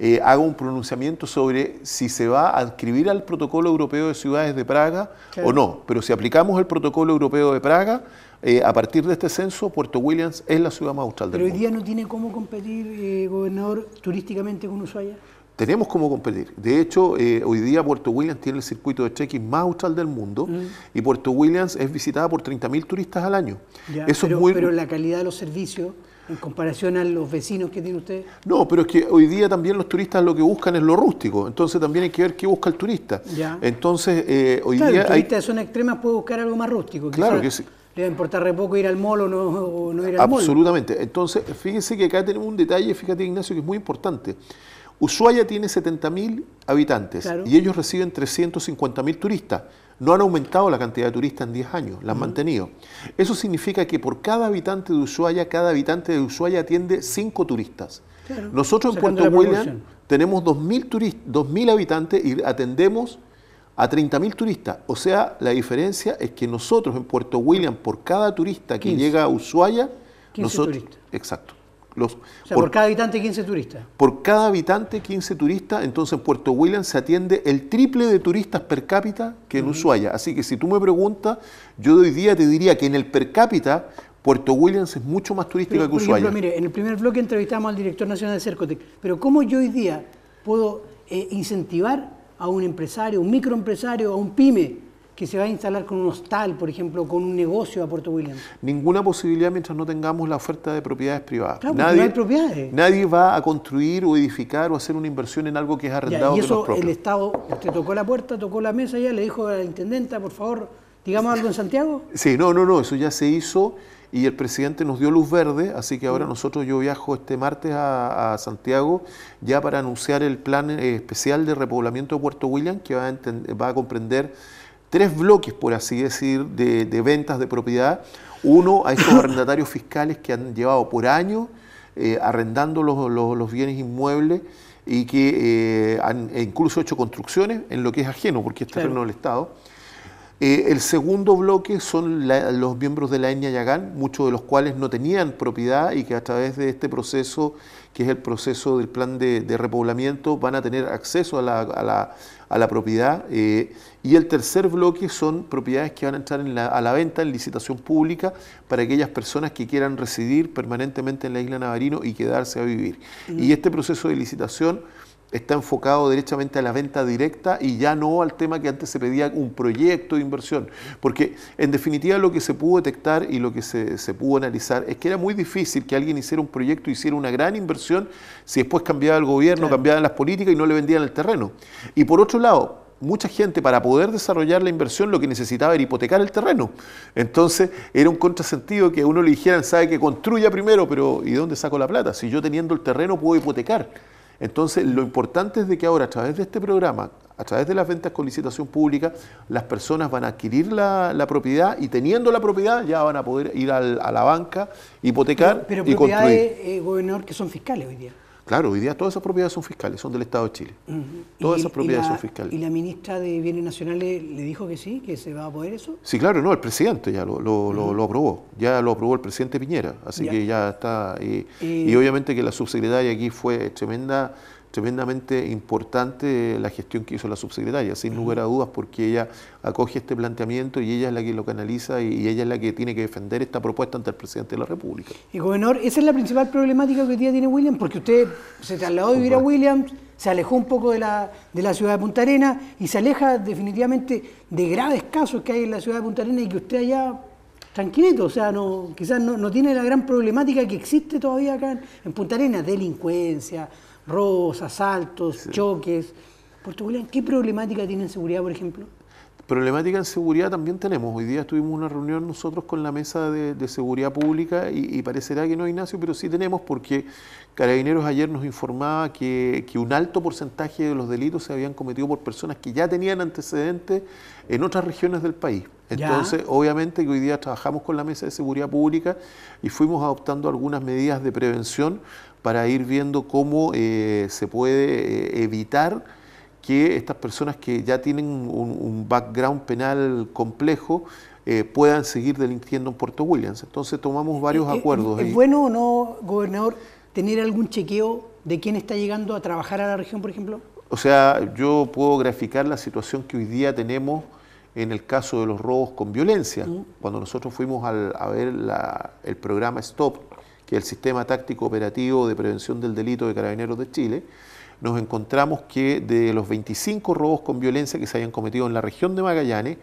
D: eh, haga un pronunciamiento sobre si se va a adscribir al protocolo europeo de ciudades de Praga o no. Pero si aplicamos el protocolo europeo de Praga, eh, a partir de este censo, Puerto Williams es la ciudad más austral del mundo. Pero hoy
B: día no tiene cómo competir, eh, gobernador, turísticamente con Ushuaia.
D: Tenemos cómo competir. De hecho, eh, hoy día Puerto Williams tiene el circuito de trekking más austral del mundo mm. y Puerto Williams es visitada por 30.000 turistas al año.
B: Eso pero, es muy... pero la calidad de los servicios en comparación a los vecinos que tiene usted?
D: No, pero es que hoy día también los turistas lo que buscan es lo rústico, entonces también hay que ver qué busca el turista. Ya. Entonces, eh, hoy día... El turista
B: de zona extrema puede buscar algo más rústico. Claro que sí le va a importar re poco ir al molo o no, ir al Absolutamente.
D: Entonces, fíjense que acá tenemos un detalle, fíjate Ignacio, que es muy importante. Ushuaia tiene 70.000 habitantes y ellos reciben 350.000 turistas. No han aumentado la cantidad de turistas en 10 años, la han mantenido. Eso significa que por cada habitante de Ushuaia, cada habitante de Ushuaia atiende 5 turistas. Nosotros en Puerto William tenemos 2.000 habitantes y atendemos a 30.000 turistas. O sea, la diferencia es que nosotros en Puerto William, por cada turista que llega a Ushuaia, 15 nosotros, turistas. Exacto. Los, o sea, por, cada habitante 15 turistas. Por cada habitante 15 turistas, entonces en Puerto William se atiende el triple de turistas per cápita que en Ushuaia. Así que si tú me preguntas, yo de hoy día te diría que en el per cápita Puerto Williams es mucho más turístico que Ushuaia.
B: mire, en el primer bloque entrevistamos al director nacional de Cercotec, pero ¿cómo yo hoy día puedo eh, incentivar a un empresario, un microempresario, a un pyme que se va a instalar con un hostal, por ejemplo, con un negocio a Puerto William?
D: Ninguna posibilidad mientras no tengamos la oferta de propiedades privadas. Claro, nadie, no hay
B: propiedades.
D: Nadie va a construir o edificar o hacer una inversión en algo que es arrendado. Ya, y eso el
B: Estado, usted tocó la puerta, tocó la mesa, ya le dijo a la intendenta, por favor, digamos algo en Santiago.
D: Sí, no, no, no, eso ya se hizo y el presidente nos dio luz verde, así que ahora mm. nosotros yo viajo este martes a, Santiago ya para anunciar el plan eh, especial de repoblamiento de Puerto William que va a, comprender tres bloques, por así decir, de, ventas de propiedad. Uno a estos arrendatarios fiscales que han llevado por años eh, arrendando los, bienes inmuebles y que eh, han e incluso hecho construcciones en lo que es ajeno, porque es terreno del Estado. Eh, el segundo bloque son los miembros de la etnia Yagán, muchos de los cuales no tenían propiedad y que a través de este proceso, que es el proceso del plan de, repoblamiento, van a tener acceso a la, propiedad. Eh, y el tercer bloque son propiedades que van a entrar a la venta en licitación pública para aquellas personas que quieran residir permanentemente en la isla Navarino y quedarse a vivir. Y este proceso de licitación está enfocado directamente a la venta directa y ya no al tema que antes se pedía un proyecto de inversión. Porque en definitiva lo que se pudo detectar y lo que se, pudo analizar es que era muy difícil que alguien hiciera un proyecto, hiciera una gran inversión, si después cambiaba el gobierno, cambiaban las políticas y no le vendían el terreno. Y por otro lado, mucha gente para poder desarrollar la inversión lo que necesitaba era hipotecar el terreno. Entonces era un contrasentido que uno le dijeran, sabe que construya primero, pero ¿y dónde saco la plata? Si yo teniendo el terreno puedo hipotecar. Entonces, lo importante es de que ahora, a través de este programa, a través de las ventas con licitación pública, las personas van a adquirir la, propiedad y teniendo la propiedad ya van a poder ir a la banca, hipotecar y construir. Pero propiedades,
B: eh, gobernador, que son fiscales hoy día.
D: Claro, hoy día todas esas propiedades son fiscales, son del Estado de Chile.
B: Todas esas propiedades son fiscales. ¿Y la ministra de Bienes Nacionales le dijo que sí, que se va a poder eso?
D: Sí, claro, no, el presidente ya lo, lo, aprobó, ya lo aprobó el presidente Piñera, así que ya está. y eh, obviamente que la subsecretaria aquí fue tremenda tremendamente importante la gestión que hizo la subsecretaria, sin lugar a dudas, porque ella acoge este planteamiento y ella es la que lo canaliza y ella es la que tiene que defender esta propuesta ante el presidente de la República.
B: Y gobernador, esa es la principal problemática que hoy día tiene William? porque usted se trasladó a vivir a Williams, se alejó un poco de la, de la ciudad de Punta Arena y se aleja definitivamente de graves casos que hay en la ciudad de Punta Arena y que usted allá tranquilito, o sea, no, quizás no, tiene la gran problemática que existe todavía acá en, Punta Arena, delincuencia, robos, asaltos, choques. Puerto ¿qué problemática tiene en seguridad, por ejemplo?
D: Problemática en seguridad también tenemos. Hoy día tuvimos una reunión nosotros con la mesa de, seguridad pública y, parecerá que no, Ignacio, pero sí tenemos porque Carabineros ayer nos informaba que, un alto porcentaje de los delitos se habían cometido por personas que ya tenían antecedentes en otras regiones del país. Entonces, obviamente que hoy día trabajamos con la mesa de seguridad pública y fuimos adoptando algunas medidas de prevención para ir viendo cómo eh, se puede eh, evitar que estas personas que ya tienen un, background penal complejo eh, puedan seguir delinquiendo en Puerto Williams. Entonces tomamos varios acuerdos. ¿Es
B: bueno o no, gobernador, tener algún chequeo de quién está llegando a trabajar a la región, por ejemplo?
D: O sea, yo puedo graficar la situación que hoy día tenemos en el caso de los robos con violencia. Mm. Cuando nosotros fuimos a ver el programa Stop, y el Sistema Táctico Operativo de Prevención del Delito de Carabineros de Chile, nos encontramos que de los 25 robos con violencia que se habían cometido en la región de Magallanes,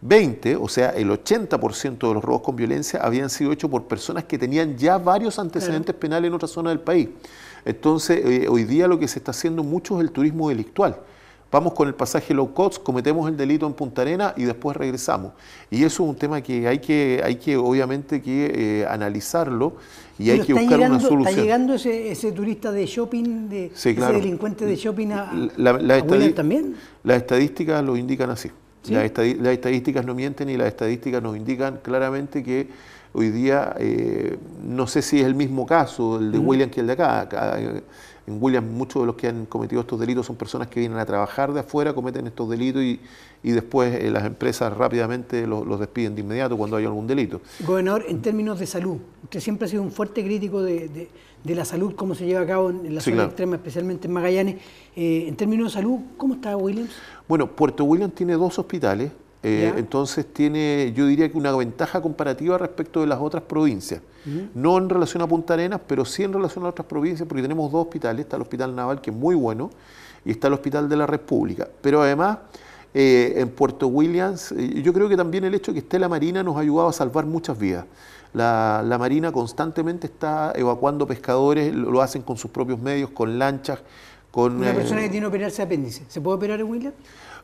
D: 20, o sea, el 80% de los robos con violencia habían sido hechos por personas que tenían ya varios antecedentes penales en otra zona del país. Entonces, eh, hoy día lo que se está haciendo mucho es el turismo delictual vamos con el pasaje low cost, cometemos el delito en Punta Arena y después regresamos. Y eso es un tema que hay que, hay que obviamente que eh, analizarlo y hay que buscar una solución. Está llegando
B: ese, ese turista de shopping, de, ese delincuente de shopping a,
D: la, también. Las estadísticas lo indican así. Las, estadísticas no mienten y las estadísticas nos indican claramente que hoy día, eh, no sé si es el mismo caso, el de William que el de acá eh, en Williams muchos de los que han cometido estos delitos son personas que vienen a trabajar de afuera, cometen estos delitos y, después eh, las empresas rápidamente los, despiden de inmediato cuando hay algún delito.
B: Gobernador, en términos de salud, usted siempre ha sido un fuerte crítico de, la salud, cómo se lleva a cabo en, la zona extrema, especialmente en Magallanes. Eh, en términos de salud, ¿cómo está Williams?
D: Bueno, Puerto Williams tiene dos hospitales, eh, entonces tiene, yo diría que una ventaja comparativa respecto de las otras provincias. No en relación a Punta Arenas, pero sí en relación a otras provincias, porque tenemos dos hospitales, está el Hospital Naval, que es muy bueno, y está el Hospital de la República. Pero además, eh, en Puerto Williams, eh, yo creo que también el hecho de que esté la Marina nos ha ayudado a salvar muchas vidas. La, Marina constantemente está evacuando pescadores, lo, hacen con sus propios medios, con lanchas, con... Una persona que tiene que operarse apéndice, ¿se puede operar en Williams?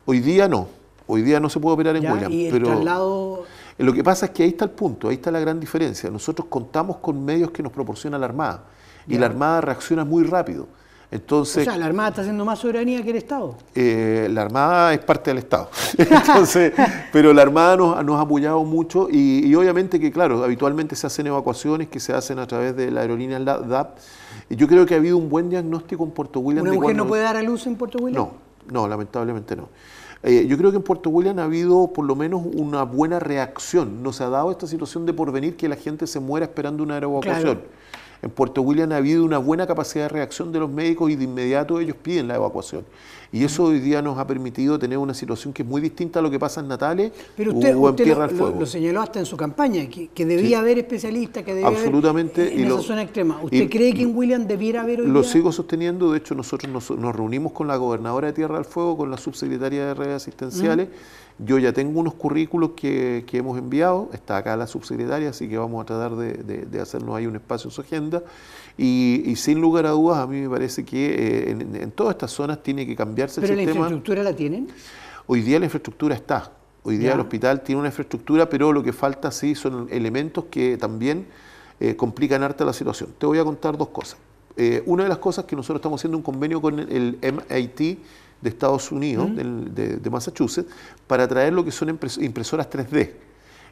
D: Hoy día no. Hoy día no se puede operar en William, pero
B: traslado...
D: Eh, lo que pasa es que ahí está el punto, ahí está la gran diferencia. Nosotros contamos con medios que nos proporciona la Armada y la Armada reacciona muy rápido. Entonces, o sea,
B: la Armada está haciendo más soberanía que el Estado.
D: Eh, la Armada es parte del Estado. Entonces, pero la Armada nos, ha apoyado mucho y, obviamente que, claro, habitualmente se hacen evacuaciones que se hacen a través de la aerolínea DAP. Yo creo que ha habido un buen diagnóstico en Puerto William. ¿Una mujer no puede
B: dar a luz en Puerto William? No,
D: no, lamentablemente no. Eh, yo creo que en Puerto William ha habido por lo menos una buena reacción. No se ha dado esta situación de porvenir que la gente se muera esperando una evacuación. En Puerto William ha habido una buena capacidad de reacción de los médicos y de inmediato ellos piden la evacuación. Y eso hoy día nos ha permitido tener una situación que es muy distinta a lo que pasa en Natales o en Tierra del Fuego. Lo,
B: señaló hasta en su campaña, que, debía haber especialistas, que debía haber
D: en y esa lo, zona
B: extrema. ¿Usted cree que en William debiera haber Lo sigo
D: sosteniendo. De hecho, nosotros nos, reunimos con la gobernadora de Tierra del Fuego, con la subsecretaria de redes asistenciales. Yo ya tengo unos currículos que, hemos enviado. Está acá la subsecretaria, así que vamos a tratar de, de, de hacernos ahí un espacio en su agenda. Y, sin lugar a dudas, a mí me parece que eh, en, todas estas zonas tiene que cambiarse el sistema. ¿Pero la infraestructura la tienen? Hoy día la infraestructura está. Hoy día el hospital tiene una infraestructura, pero lo que falta sí son elementos que también eh, complican harta la situación. Te voy a contar dos cosas. Eh, una de las cosas que nosotros estamos haciendo un convenio con el MIT de Estados Unidos, de, Massachusetts, para traer lo que son impresoras 3D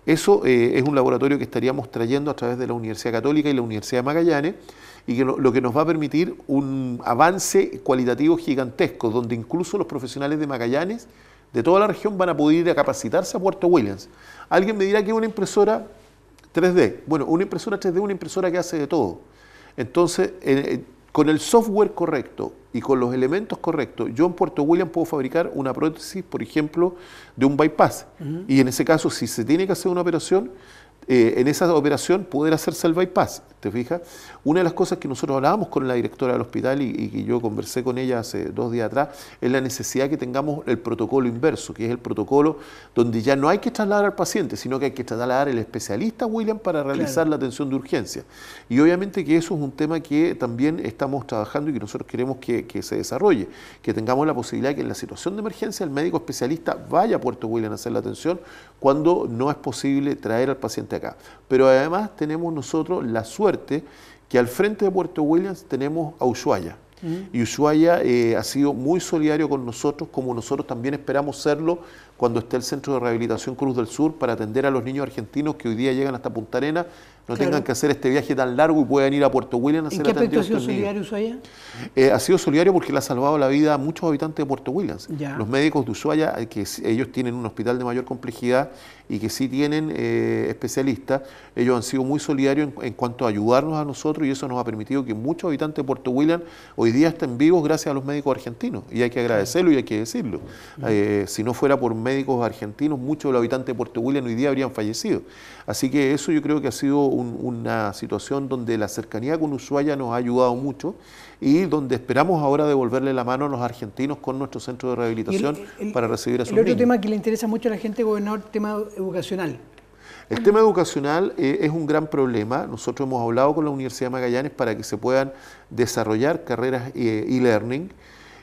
D: eso eh, es un laboratorio que estaríamos trayendo a través de la Universidad Católica y la Universidad de Magallanes y que lo, que nos va a permitir un avance cualitativo gigantesco, donde incluso los profesionales de Magallanes, de toda la región, van a poder ir a capacitarse a Puerto Williams. Alguien me dirá que una impresora 3D. Bueno, una impresora 3D es una impresora que hace de todo. Entonces, eh, eh, con el software correcto y con los elementos correctos, yo en Puerto William puedo fabricar una prótesis, por ejemplo, de un bypass. Y en ese caso, si se tiene que hacer una operación, eh, en esa operación poder hacerse el bypass, ¿te fijas? Una de las cosas que nosotros hablábamos con la directora del hospital y, que yo conversé con ella hace dos días atrás es la necesidad que tengamos el protocolo inverso, que es el protocolo donde ya no hay que trasladar al paciente, sino que hay que trasladar al especialista, William, para realizar la atención de urgencia. Y obviamente que eso es un tema que también estamos trabajando y que nosotros queremos que, se desarrolle, que tengamos la posibilidad que en la situación de emergencia el médico especialista vaya a Puerto William a hacer la atención cuando no es posible traer al paciente pero además tenemos nosotros la suerte que al frente de Puerto Williams tenemos a Ushuaia. Mm. Y Ushuaia eh, ha sido muy solidario con nosotros, como nosotros también esperamos serlo cuando esté el Centro de Rehabilitación Cruz del Sur para atender a los niños argentinos que hoy día llegan hasta Punta Arena no tengan que hacer este viaje tan largo y puedan ir a Puerto William a hacer ¿En qué aspecto ha sido solidario Ushuaia? Eh, ha sido solidario porque le ha salvado la vida a muchos habitantes de Puerto Williams. Los médicos de Ushuaia, eh, que ellos tienen un hospital de mayor complejidad y que sí tienen eh, especialistas, ellos han sido muy solidarios en, cuanto a ayudarnos a nosotros y eso nos ha permitido que muchos habitantes de Puerto Williams hoy día estén vivos gracias a los médicos argentinos. Y hay que agradecerlo y hay que decirlo. si no fuera por médicos argentinos, muchos de los habitantes de Puerto Williams hoy día habrían fallecido. Así que eso yo creo que ha sido una situación donde la cercanía con Ushuaia nos ha ayudado mucho y donde esperamos ahora devolverle la mano a los argentinos con nuestro centro de rehabilitación para recibir a sus El otro tema
B: que le interesa mucho a la gente, gobernador, tema educacional.
D: El tema educacional eh, es un gran problema. Nosotros hemos hablado con la Universidad de Magallanes para que se puedan desarrollar carreras eh, e-learning.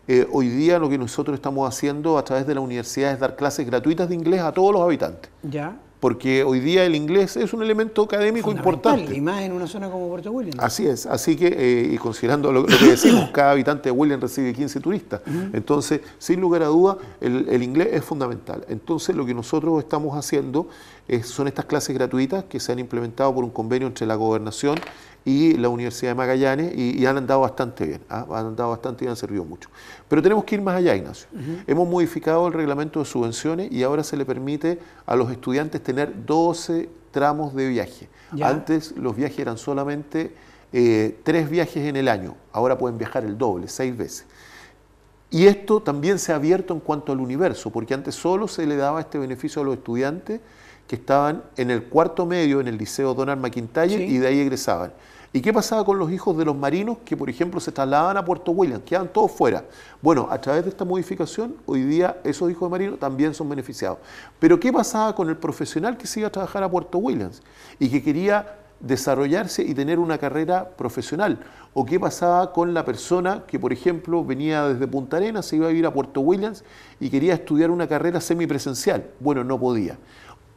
D: Eh, hoy día lo que nosotros estamos haciendo a través de la universidad es dar clases gratuitas de inglés a todos los habitantes. Ya porque hoy día el inglés es un elemento académico importante. Y más en una zona como Puerto William. Así es, así que, eh, y considerando lo, que decimos, cada habitante de William recibe 15 turistas. Entonces, sin lugar a duda, el, el inglés es fundamental. Entonces, lo que nosotros estamos haciendo eh, son estas clases gratuitas que se han implementado por un convenio entre la gobernación y la Universidad de Magallanes y, han andado bastante bien, ¿ah? han andado bastante y han servido mucho. Pero tenemos que ir más allá, Ignacio. Hemos modificado el reglamento de subvenciones y ahora se le permite a los estudiantes tener 12 tramos de viaje. Antes los viajes eran solamente eh, tres viajes en el año, ahora pueden viajar el doble, seis veces. Y esto también se ha abierto en cuanto al universo, porque antes solo se le daba este beneficio a los estudiantes que estaban en el cuarto medio en el Liceo Donald McIntyre y de ahí egresaban. ¿Y qué pasaba con los hijos de los marinos que, por ejemplo, se trasladaban a Puerto Williams, Quedaban todos fuera. Bueno, a través de esta modificación, hoy día esos hijos de marinos también son beneficiados. Pero ¿qué pasaba con el profesional que se iba a trabajar a Puerto Williams y que quería desarrollarse y tener una carrera profesional? ¿O qué pasaba con la persona que, por ejemplo, venía desde Punta Arenas, se iba a vivir a Puerto Williams y quería estudiar una carrera semipresencial? Bueno, no podía.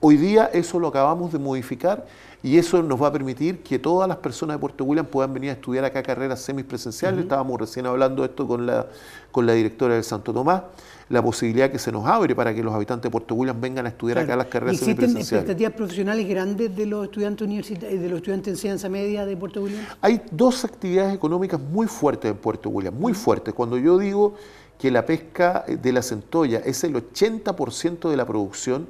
D: Hoy día eso lo acabamos de modificar y eso nos va a permitir que todas las personas de Puerto William puedan venir a estudiar acá carreras semipresenciales. Estábamos recién hablando de esto con la, con la directora del Santo Tomás, la posibilidad que se nos abre para que los habitantes de Puerto William vengan a estudiar acá las carreras semipresenciales. ¿Existen expectativas
B: profesionales grandes de los estudiantes universitarios, eh, de los estudiantes de enseñanza media de Puerto William?
D: Hay dos actividades económicas muy fuertes en Puerto William, muy fuertes. Cuando yo digo que la pesca eh, de la centolla es el 80% de la producción,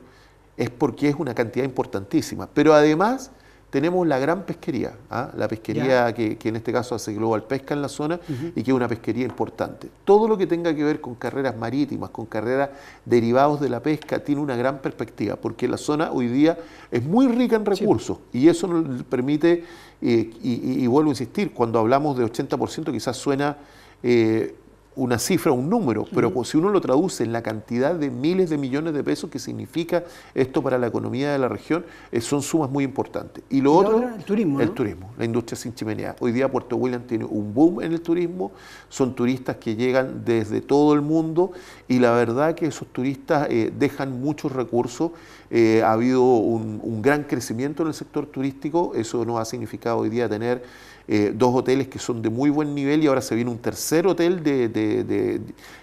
D: es porque es una cantidad importantísima. Pero además tenemos la gran pesquería, ¿ah? la pesquería que, en este caso hace Global Pesca en la zona y que es una pesquería importante. Todo lo que tenga que ver con carreras marítimas, con carreras derivados de la pesca, tiene una gran perspectiva, porque la zona hoy día es muy rica en recursos y eso nos permite, eh, y, vuelvo a insistir, cuando hablamos de 80% quizás suena... Eh, una cifra, un número, pero si uno lo traduce en la cantidad de miles de millones de pesos que significa esto para la economía de la región, eh, son sumas muy importantes. Y lo, otro, el turismo. El turismo, la industria sin chimenea. Hoy día Puerto William tiene un boom en el turismo, son turistas que llegan desde todo el mundo y la verdad que esos turistas eh, dejan muchos recursos. Eh, ha habido un, un gran crecimiento en el sector turístico, eso nos ha significado hoy día tener eh, dos hoteles que son de muy buen nivel y ahora se viene un tercer hotel de,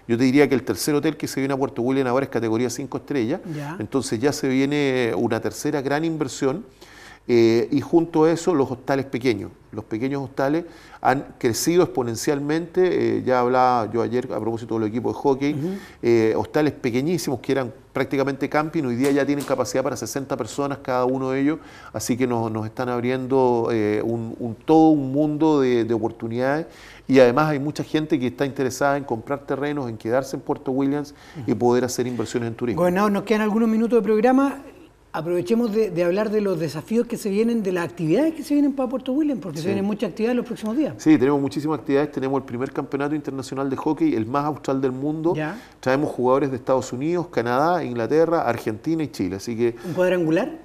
D: yo te diría que el tercer hotel que se viene a Puerto William ahora es categoría 5 estrellas, entonces ya se viene una tercera gran inversión eh, y junto a eso los hostales pequeños. Los pequeños hostales han crecido exponencialmente, eh, ya hablaba yo ayer a propósito del equipo de hockey, eh, hostales pequeñísimos que eran prácticamente camping, hoy día ya tienen capacidad para 60 personas cada uno de ellos, así que nos, están abriendo un, todo un mundo de, oportunidades y además hay mucha gente que está interesada en comprar terrenos, en quedarse en Puerto Williams y poder hacer inversiones en turismo. bueno
B: nos quedan algunos minutos de programa aprovechemos de, hablar de los desafíos que se vienen, de las actividades que se vienen para Puerto William, porque se vienen muchas actividades en los próximos días.
D: Sí, tenemos muchísimas actividades. Tenemos el primer campeonato internacional de hockey, el más austral del mundo. Ya. Traemos jugadores de Estados Unidos, Canadá, Inglaterra, Argentina y Chile. Así que, ¿Un cuadrangular?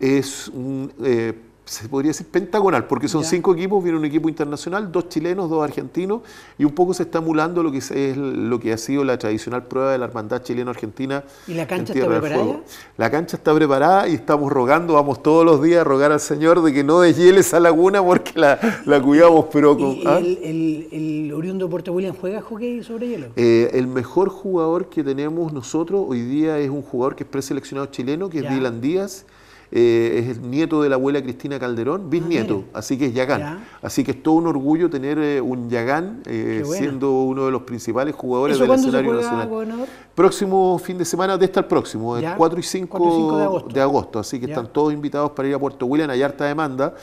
D: Es un. Eh, se podría decir pentagonal, porque son cinco equipos, viene un equipo internacional, dos chilenos, dos argentinos, y un poco se está emulando lo que es, lo que ha sido la tradicional prueba de la hermandad chileno-argentina.
B: ¿Y la cancha está preparada?
D: La cancha está preparada y estamos rogando, vamos todos los días a rogar al Señor de que no deshiele esa laguna porque la, cuidamos, pero... ¿ah?
B: el, oriundo Puerto William juega hockey sobre hielo?
D: Eh, el mejor jugador que tenemos nosotros hoy día es un jugador que es preseleccionado chileno, que es Dylan Díaz eh, es el nieto de la abuela Cristina Calderón, ah, bisnieto, así que es Yagán. Así que es todo un orgullo tener eh, un Yagán eh, siendo uno de los principales jugadores del escenario nacional. Próximo fin de semana, de estar al próximo, el 4 y 5, de, agosto. Así que están todos invitados para ir a Puerto William, hay harta demanda.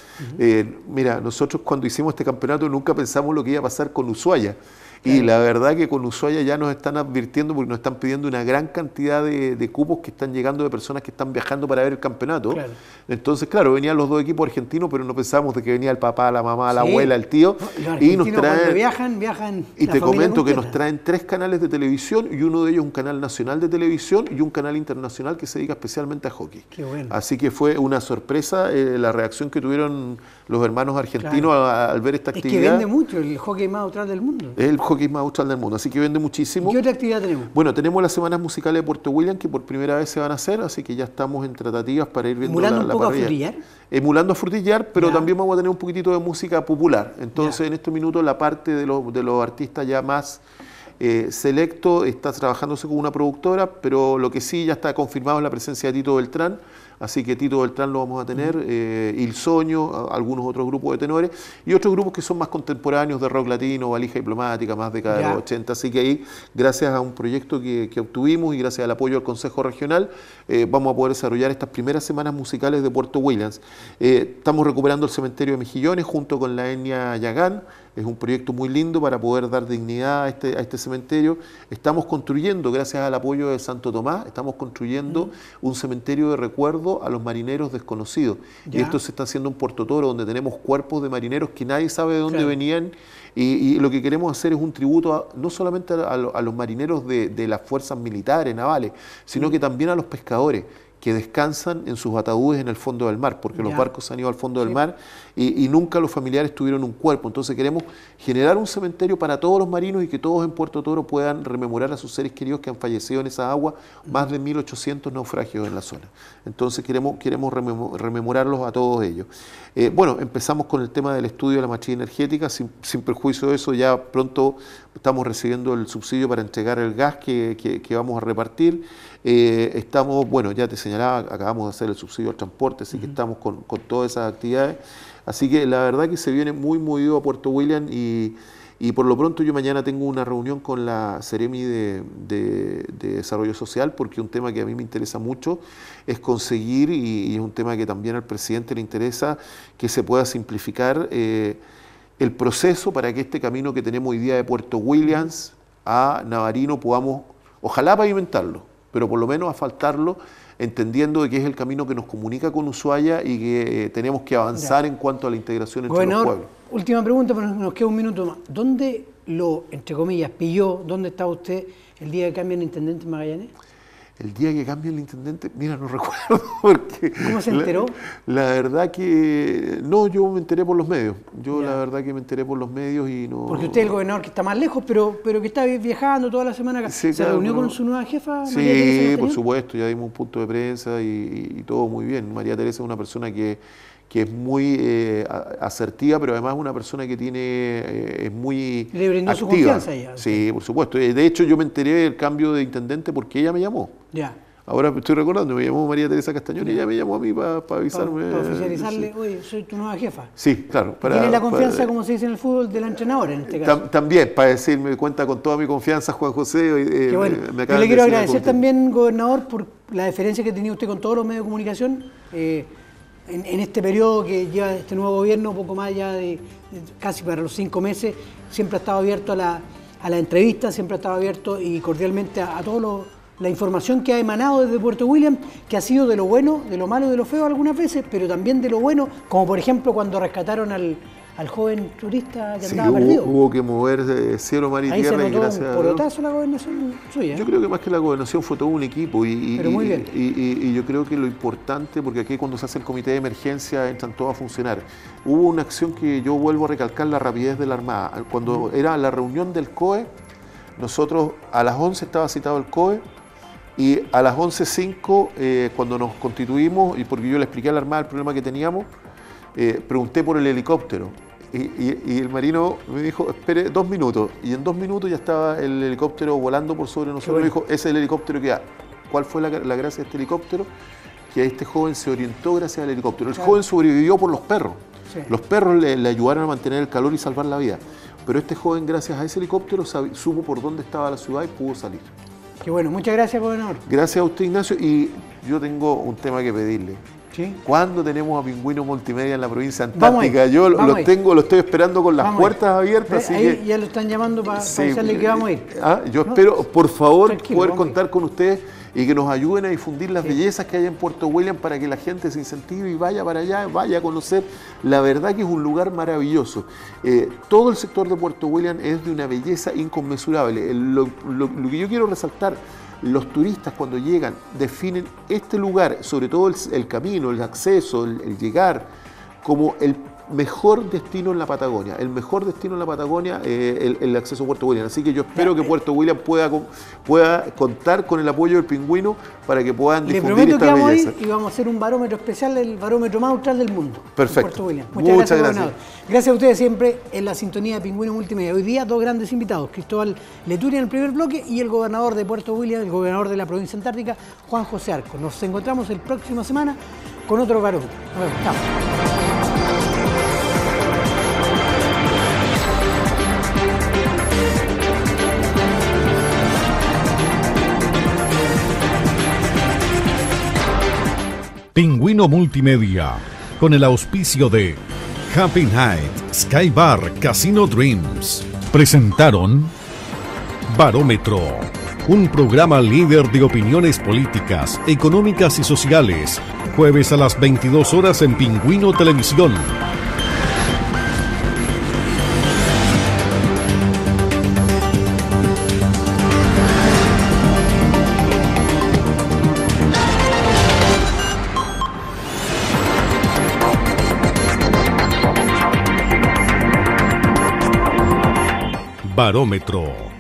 D: mira, nosotros cuando hicimos este campeonato nunca pensamos lo que iba a pasar con Ushuaia. Y la verdad que con Ushuaia ya nos están advirtiendo porque nos están pidiendo una gran cantidad de, cupos que están llegando de personas que están viajando para ver el campeonato. Entonces, claro, venían los dos equipos argentinos, pero no pensábamos de que venía el papá, la mamá, la abuela, el tío. y nos traen.
B: viajan, viajan. Y te comento que nos
D: traen tres canales de televisión y uno de ellos un canal nacional de televisión y un canal internacional que se dedica especialmente a hockey. Así que fue una sorpresa eh, la reacción que tuvieron los hermanos argentinos al, ver esta actividad. Es que vende
B: mucho el hockey más austral del mundo
D: hockey más austral del mundo. Así que vende muchísimo. ¿Qué otra actividad tenemos? Bueno, tenemos las semanas musicales de Puerto William que por primera vez se van a hacer, así que ya estamos en tratativas para ir viendo Emulando la, un poco a frutillar. Emulando a frutillar, pero también vamos a tener un poquitito de música popular. Entonces, en estos minutos, la parte de, los, de los artistas ya más eh, selecto está trabajándose con una productora, pero lo que sí ya está confirmado es la presencia de Tito Beltrán Así que Tito Beltrán lo vamos a tener, eh, Il Soño, algunos otros grupos de tenores y otros grupos que son más contemporáneos de rock latino, valija diplomática, más de cada 80. Así que ahí, gracias a un proyecto que, obtuvimos y gracias al apoyo del Consejo Regional, eh, vamos a poder desarrollar estas primeras semanas musicales de Puerto Williams. Eh, estamos recuperando el cementerio de Mejillones junto con la etnia Yagán. Es un proyecto muy lindo para poder dar dignidad este, a este, cementerio. Estamos construyendo, gracias al apoyo de Santo Tomás, estamos construyendo un cementerio de recuerdo a los marineros desconocidos. Y esto se está haciendo en Puerto Toro, donde tenemos cuerpos de marineros que nadie sabe de dónde venían. Y, lo que queremos hacer es un tributo no solamente a, los marineros de, las fuerzas militares, navales, sino que también a los pescadores que descansan en sus ataúdes en el fondo del mar, porque los barcos han ido al fondo del mar y, nunca los familiares tuvieron un cuerpo. Entonces queremos generar un cementerio para todos los marinos y que todos en Puerto Toro puedan rememorar a sus seres queridos que han fallecido en esa agua, más de 1.800 naufragios en la zona. Entonces queremos, queremos rememorarlos a todos ellos. Eh, bueno, empezamos con el tema del estudio de la matriz energética, sin, perjuicio de eso ya pronto estamos recibiendo el subsidio para entregar el gas que, vamos a repartir. Eh, estamos, bueno, ya te acabamos de hacer el subsidio al transporte, así que estamos con, todas esas actividades. Así que la verdad que se viene muy movido a Puerto Williams y, por lo pronto yo mañana tengo una reunión con la Ceremi de, Desarrollo Social porque un tema que a mí me interesa mucho es conseguir, y, es un tema que también al presidente le interesa, que se pueda simplificar eh, el proceso para que este camino que tenemos hoy día de Puerto Williams a Navarino podamos, ojalá pavimentarlo, pero por lo menos asfaltarlo entendiendo que es el camino que nos comunica con Ushuaia y que eh, tenemos que avanzar en cuanto a la integración entre los pueblos.
B: Última pregunta, pero nos queda un minuto más. ¿Dónde lo, entre comillas, pilló? ¿Dónde estaba usted el día que el
D: intendente Magallanes? el día que cambia el intendente, mira, no recuerdo. Porque ¿Cómo se enteró? La, verdad que. No, yo me enteré por los medios. Yo la verdad que me enteré por los medios y no. Porque usted es el
B: gobernador que está más lejos, pero, pero que está viajando toda la semana. ¿Se reunió con su nueva jefa? Sí, por
D: supuesto, ya dimos un punto de prensa y todo muy bien. María Teresa es una persona que que es muy eh, asertiva, pero además es una persona que tiene eh, es muy Le brindó su confianza ella. Sí, por supuesto. Eh, de hecho, yo me enteré del cambio de intendente porque ella me llamó. Ya. Ahora estoy recordando, me llamó María Teresa Castañón y ella me llamó a mí para avisarme. Para, oficializarle,
B: oye, soy tu nueva jefa.
D: Sí, claro. tiene la confianza,
B: como se dice en el fútbol, del entrenador en este caso.
D: también, para decirme, cuenta con toda mi confianza Juan José. Eh, bueno. me, Yo le quiero agradecer
B: también, gobernador, por la deferencia que tenía usted con todos los medios de comunicación en, este periodo que lleva este nuevo gobierno, poco más ya de, casi para los cinco meses, siempre ha estado abierto a la, entrevista, siempre ha estado abierto y cordialmente a, toda la información que ha emanado desde Puerto William, que ha sido de lo bueno, de lo malo, y de lo feo algunas veces, pero también de lo bueno, como por ejemplo cuando rescataron al, al joven turista que andaba hubo, perdido.
D: Hubo que mover cielo, mar y tierra. gracias
B: la gobernación suya. Yo ¿eh? creo que
D: más que la gobernación fue todo un equipo. Y, y, Y, yo creo que lo importante, porque aquí cuando se hace el comité de emergencia entran todos a funcionar. Hubo una acción que yo vuelvo a recalcar la rapidez de la Armada. Cuando era la reunión del COE, nosotros a las 11 estaba citado el COE. Y a las 11.05, eh, cuando nos constituimos, y porque yo le expliqué a la Armada el problema que teníamos, eh, pregunté por el helicóptero y, el marino me dijo, espere dos minutos. Y en dos minutos ya estaba el helicóptero volando por sobre nosotros. Y Me dijo, ese es el helicóptero que da. ¿Cuál fue la, gracia de este helicóptero? Que este joven se orientó gracias al helicóptero. El joven sobrevivió por los perros. Los perros le, ayudaron a mantener el calor y salvar la vida. Pero este joven, gracias a ese helicóptero, supo por dónde estaba la ciudad y pudo salir. Qué bueno, muchas gracias, gobernador. Gracias a usted, Ignacio. Y yo tengo un tema que pedirle. ¿Cuándo tenemos a Pingüino Multimedia en la provincia antártica? Yo lo tengo, lo estoy esperando con las puertas abiertas. ahí
B: ya lo están llamando para, sí, decirle que vamos a ir.
D: Ah, yo espero, por favor, poder contar con ustedes y que nos ayuden a difundir las bellezas que hay en Puerto William para que la gente se incentive y vaya para allá, vaya a conocer. La verdad que es un lugar maravilloso. Eh, todo el sector de Puerto William es de una belleza inconmensurable. Eh, lo que yo quiero resaltar los turistas cuando llegan definen este lugar, sobre todo el, camino, el acceso, el, el llegar, como el mejor destino en la Patagonia, el mejor destino en la Patagonia, eh, el, acceso a Puerto William. Así que yo espero que Puerto William pueda, pueda contar con el apoyo del pingüino para que puedan difundir que y
B: vamos a hacer un barómetro especial, el barómetro más austral del mundo.
D: Perfecto. Muchas, gracias,
B: gracias. a ustedes siempre en la sintonía de Pingüino Multimedia. Hoy día dos grandes invitados, Cristóbal Leturia en el primer bloque y el gobernador de Puerto William, el gobernador de la provincia antártica, Juan José Arco. Nos encontramos el próximo semana con otro barómetro. Nos vemos.
A: Pingüino Multimedia, con el auspicio de Happy Night, Skybar, Casino Dreams. Presentaron Barómetro, un programa líder de opiniones políticas, económicas y sociales, jueves a las 22 horas en Pingüino Televisión. Barómetro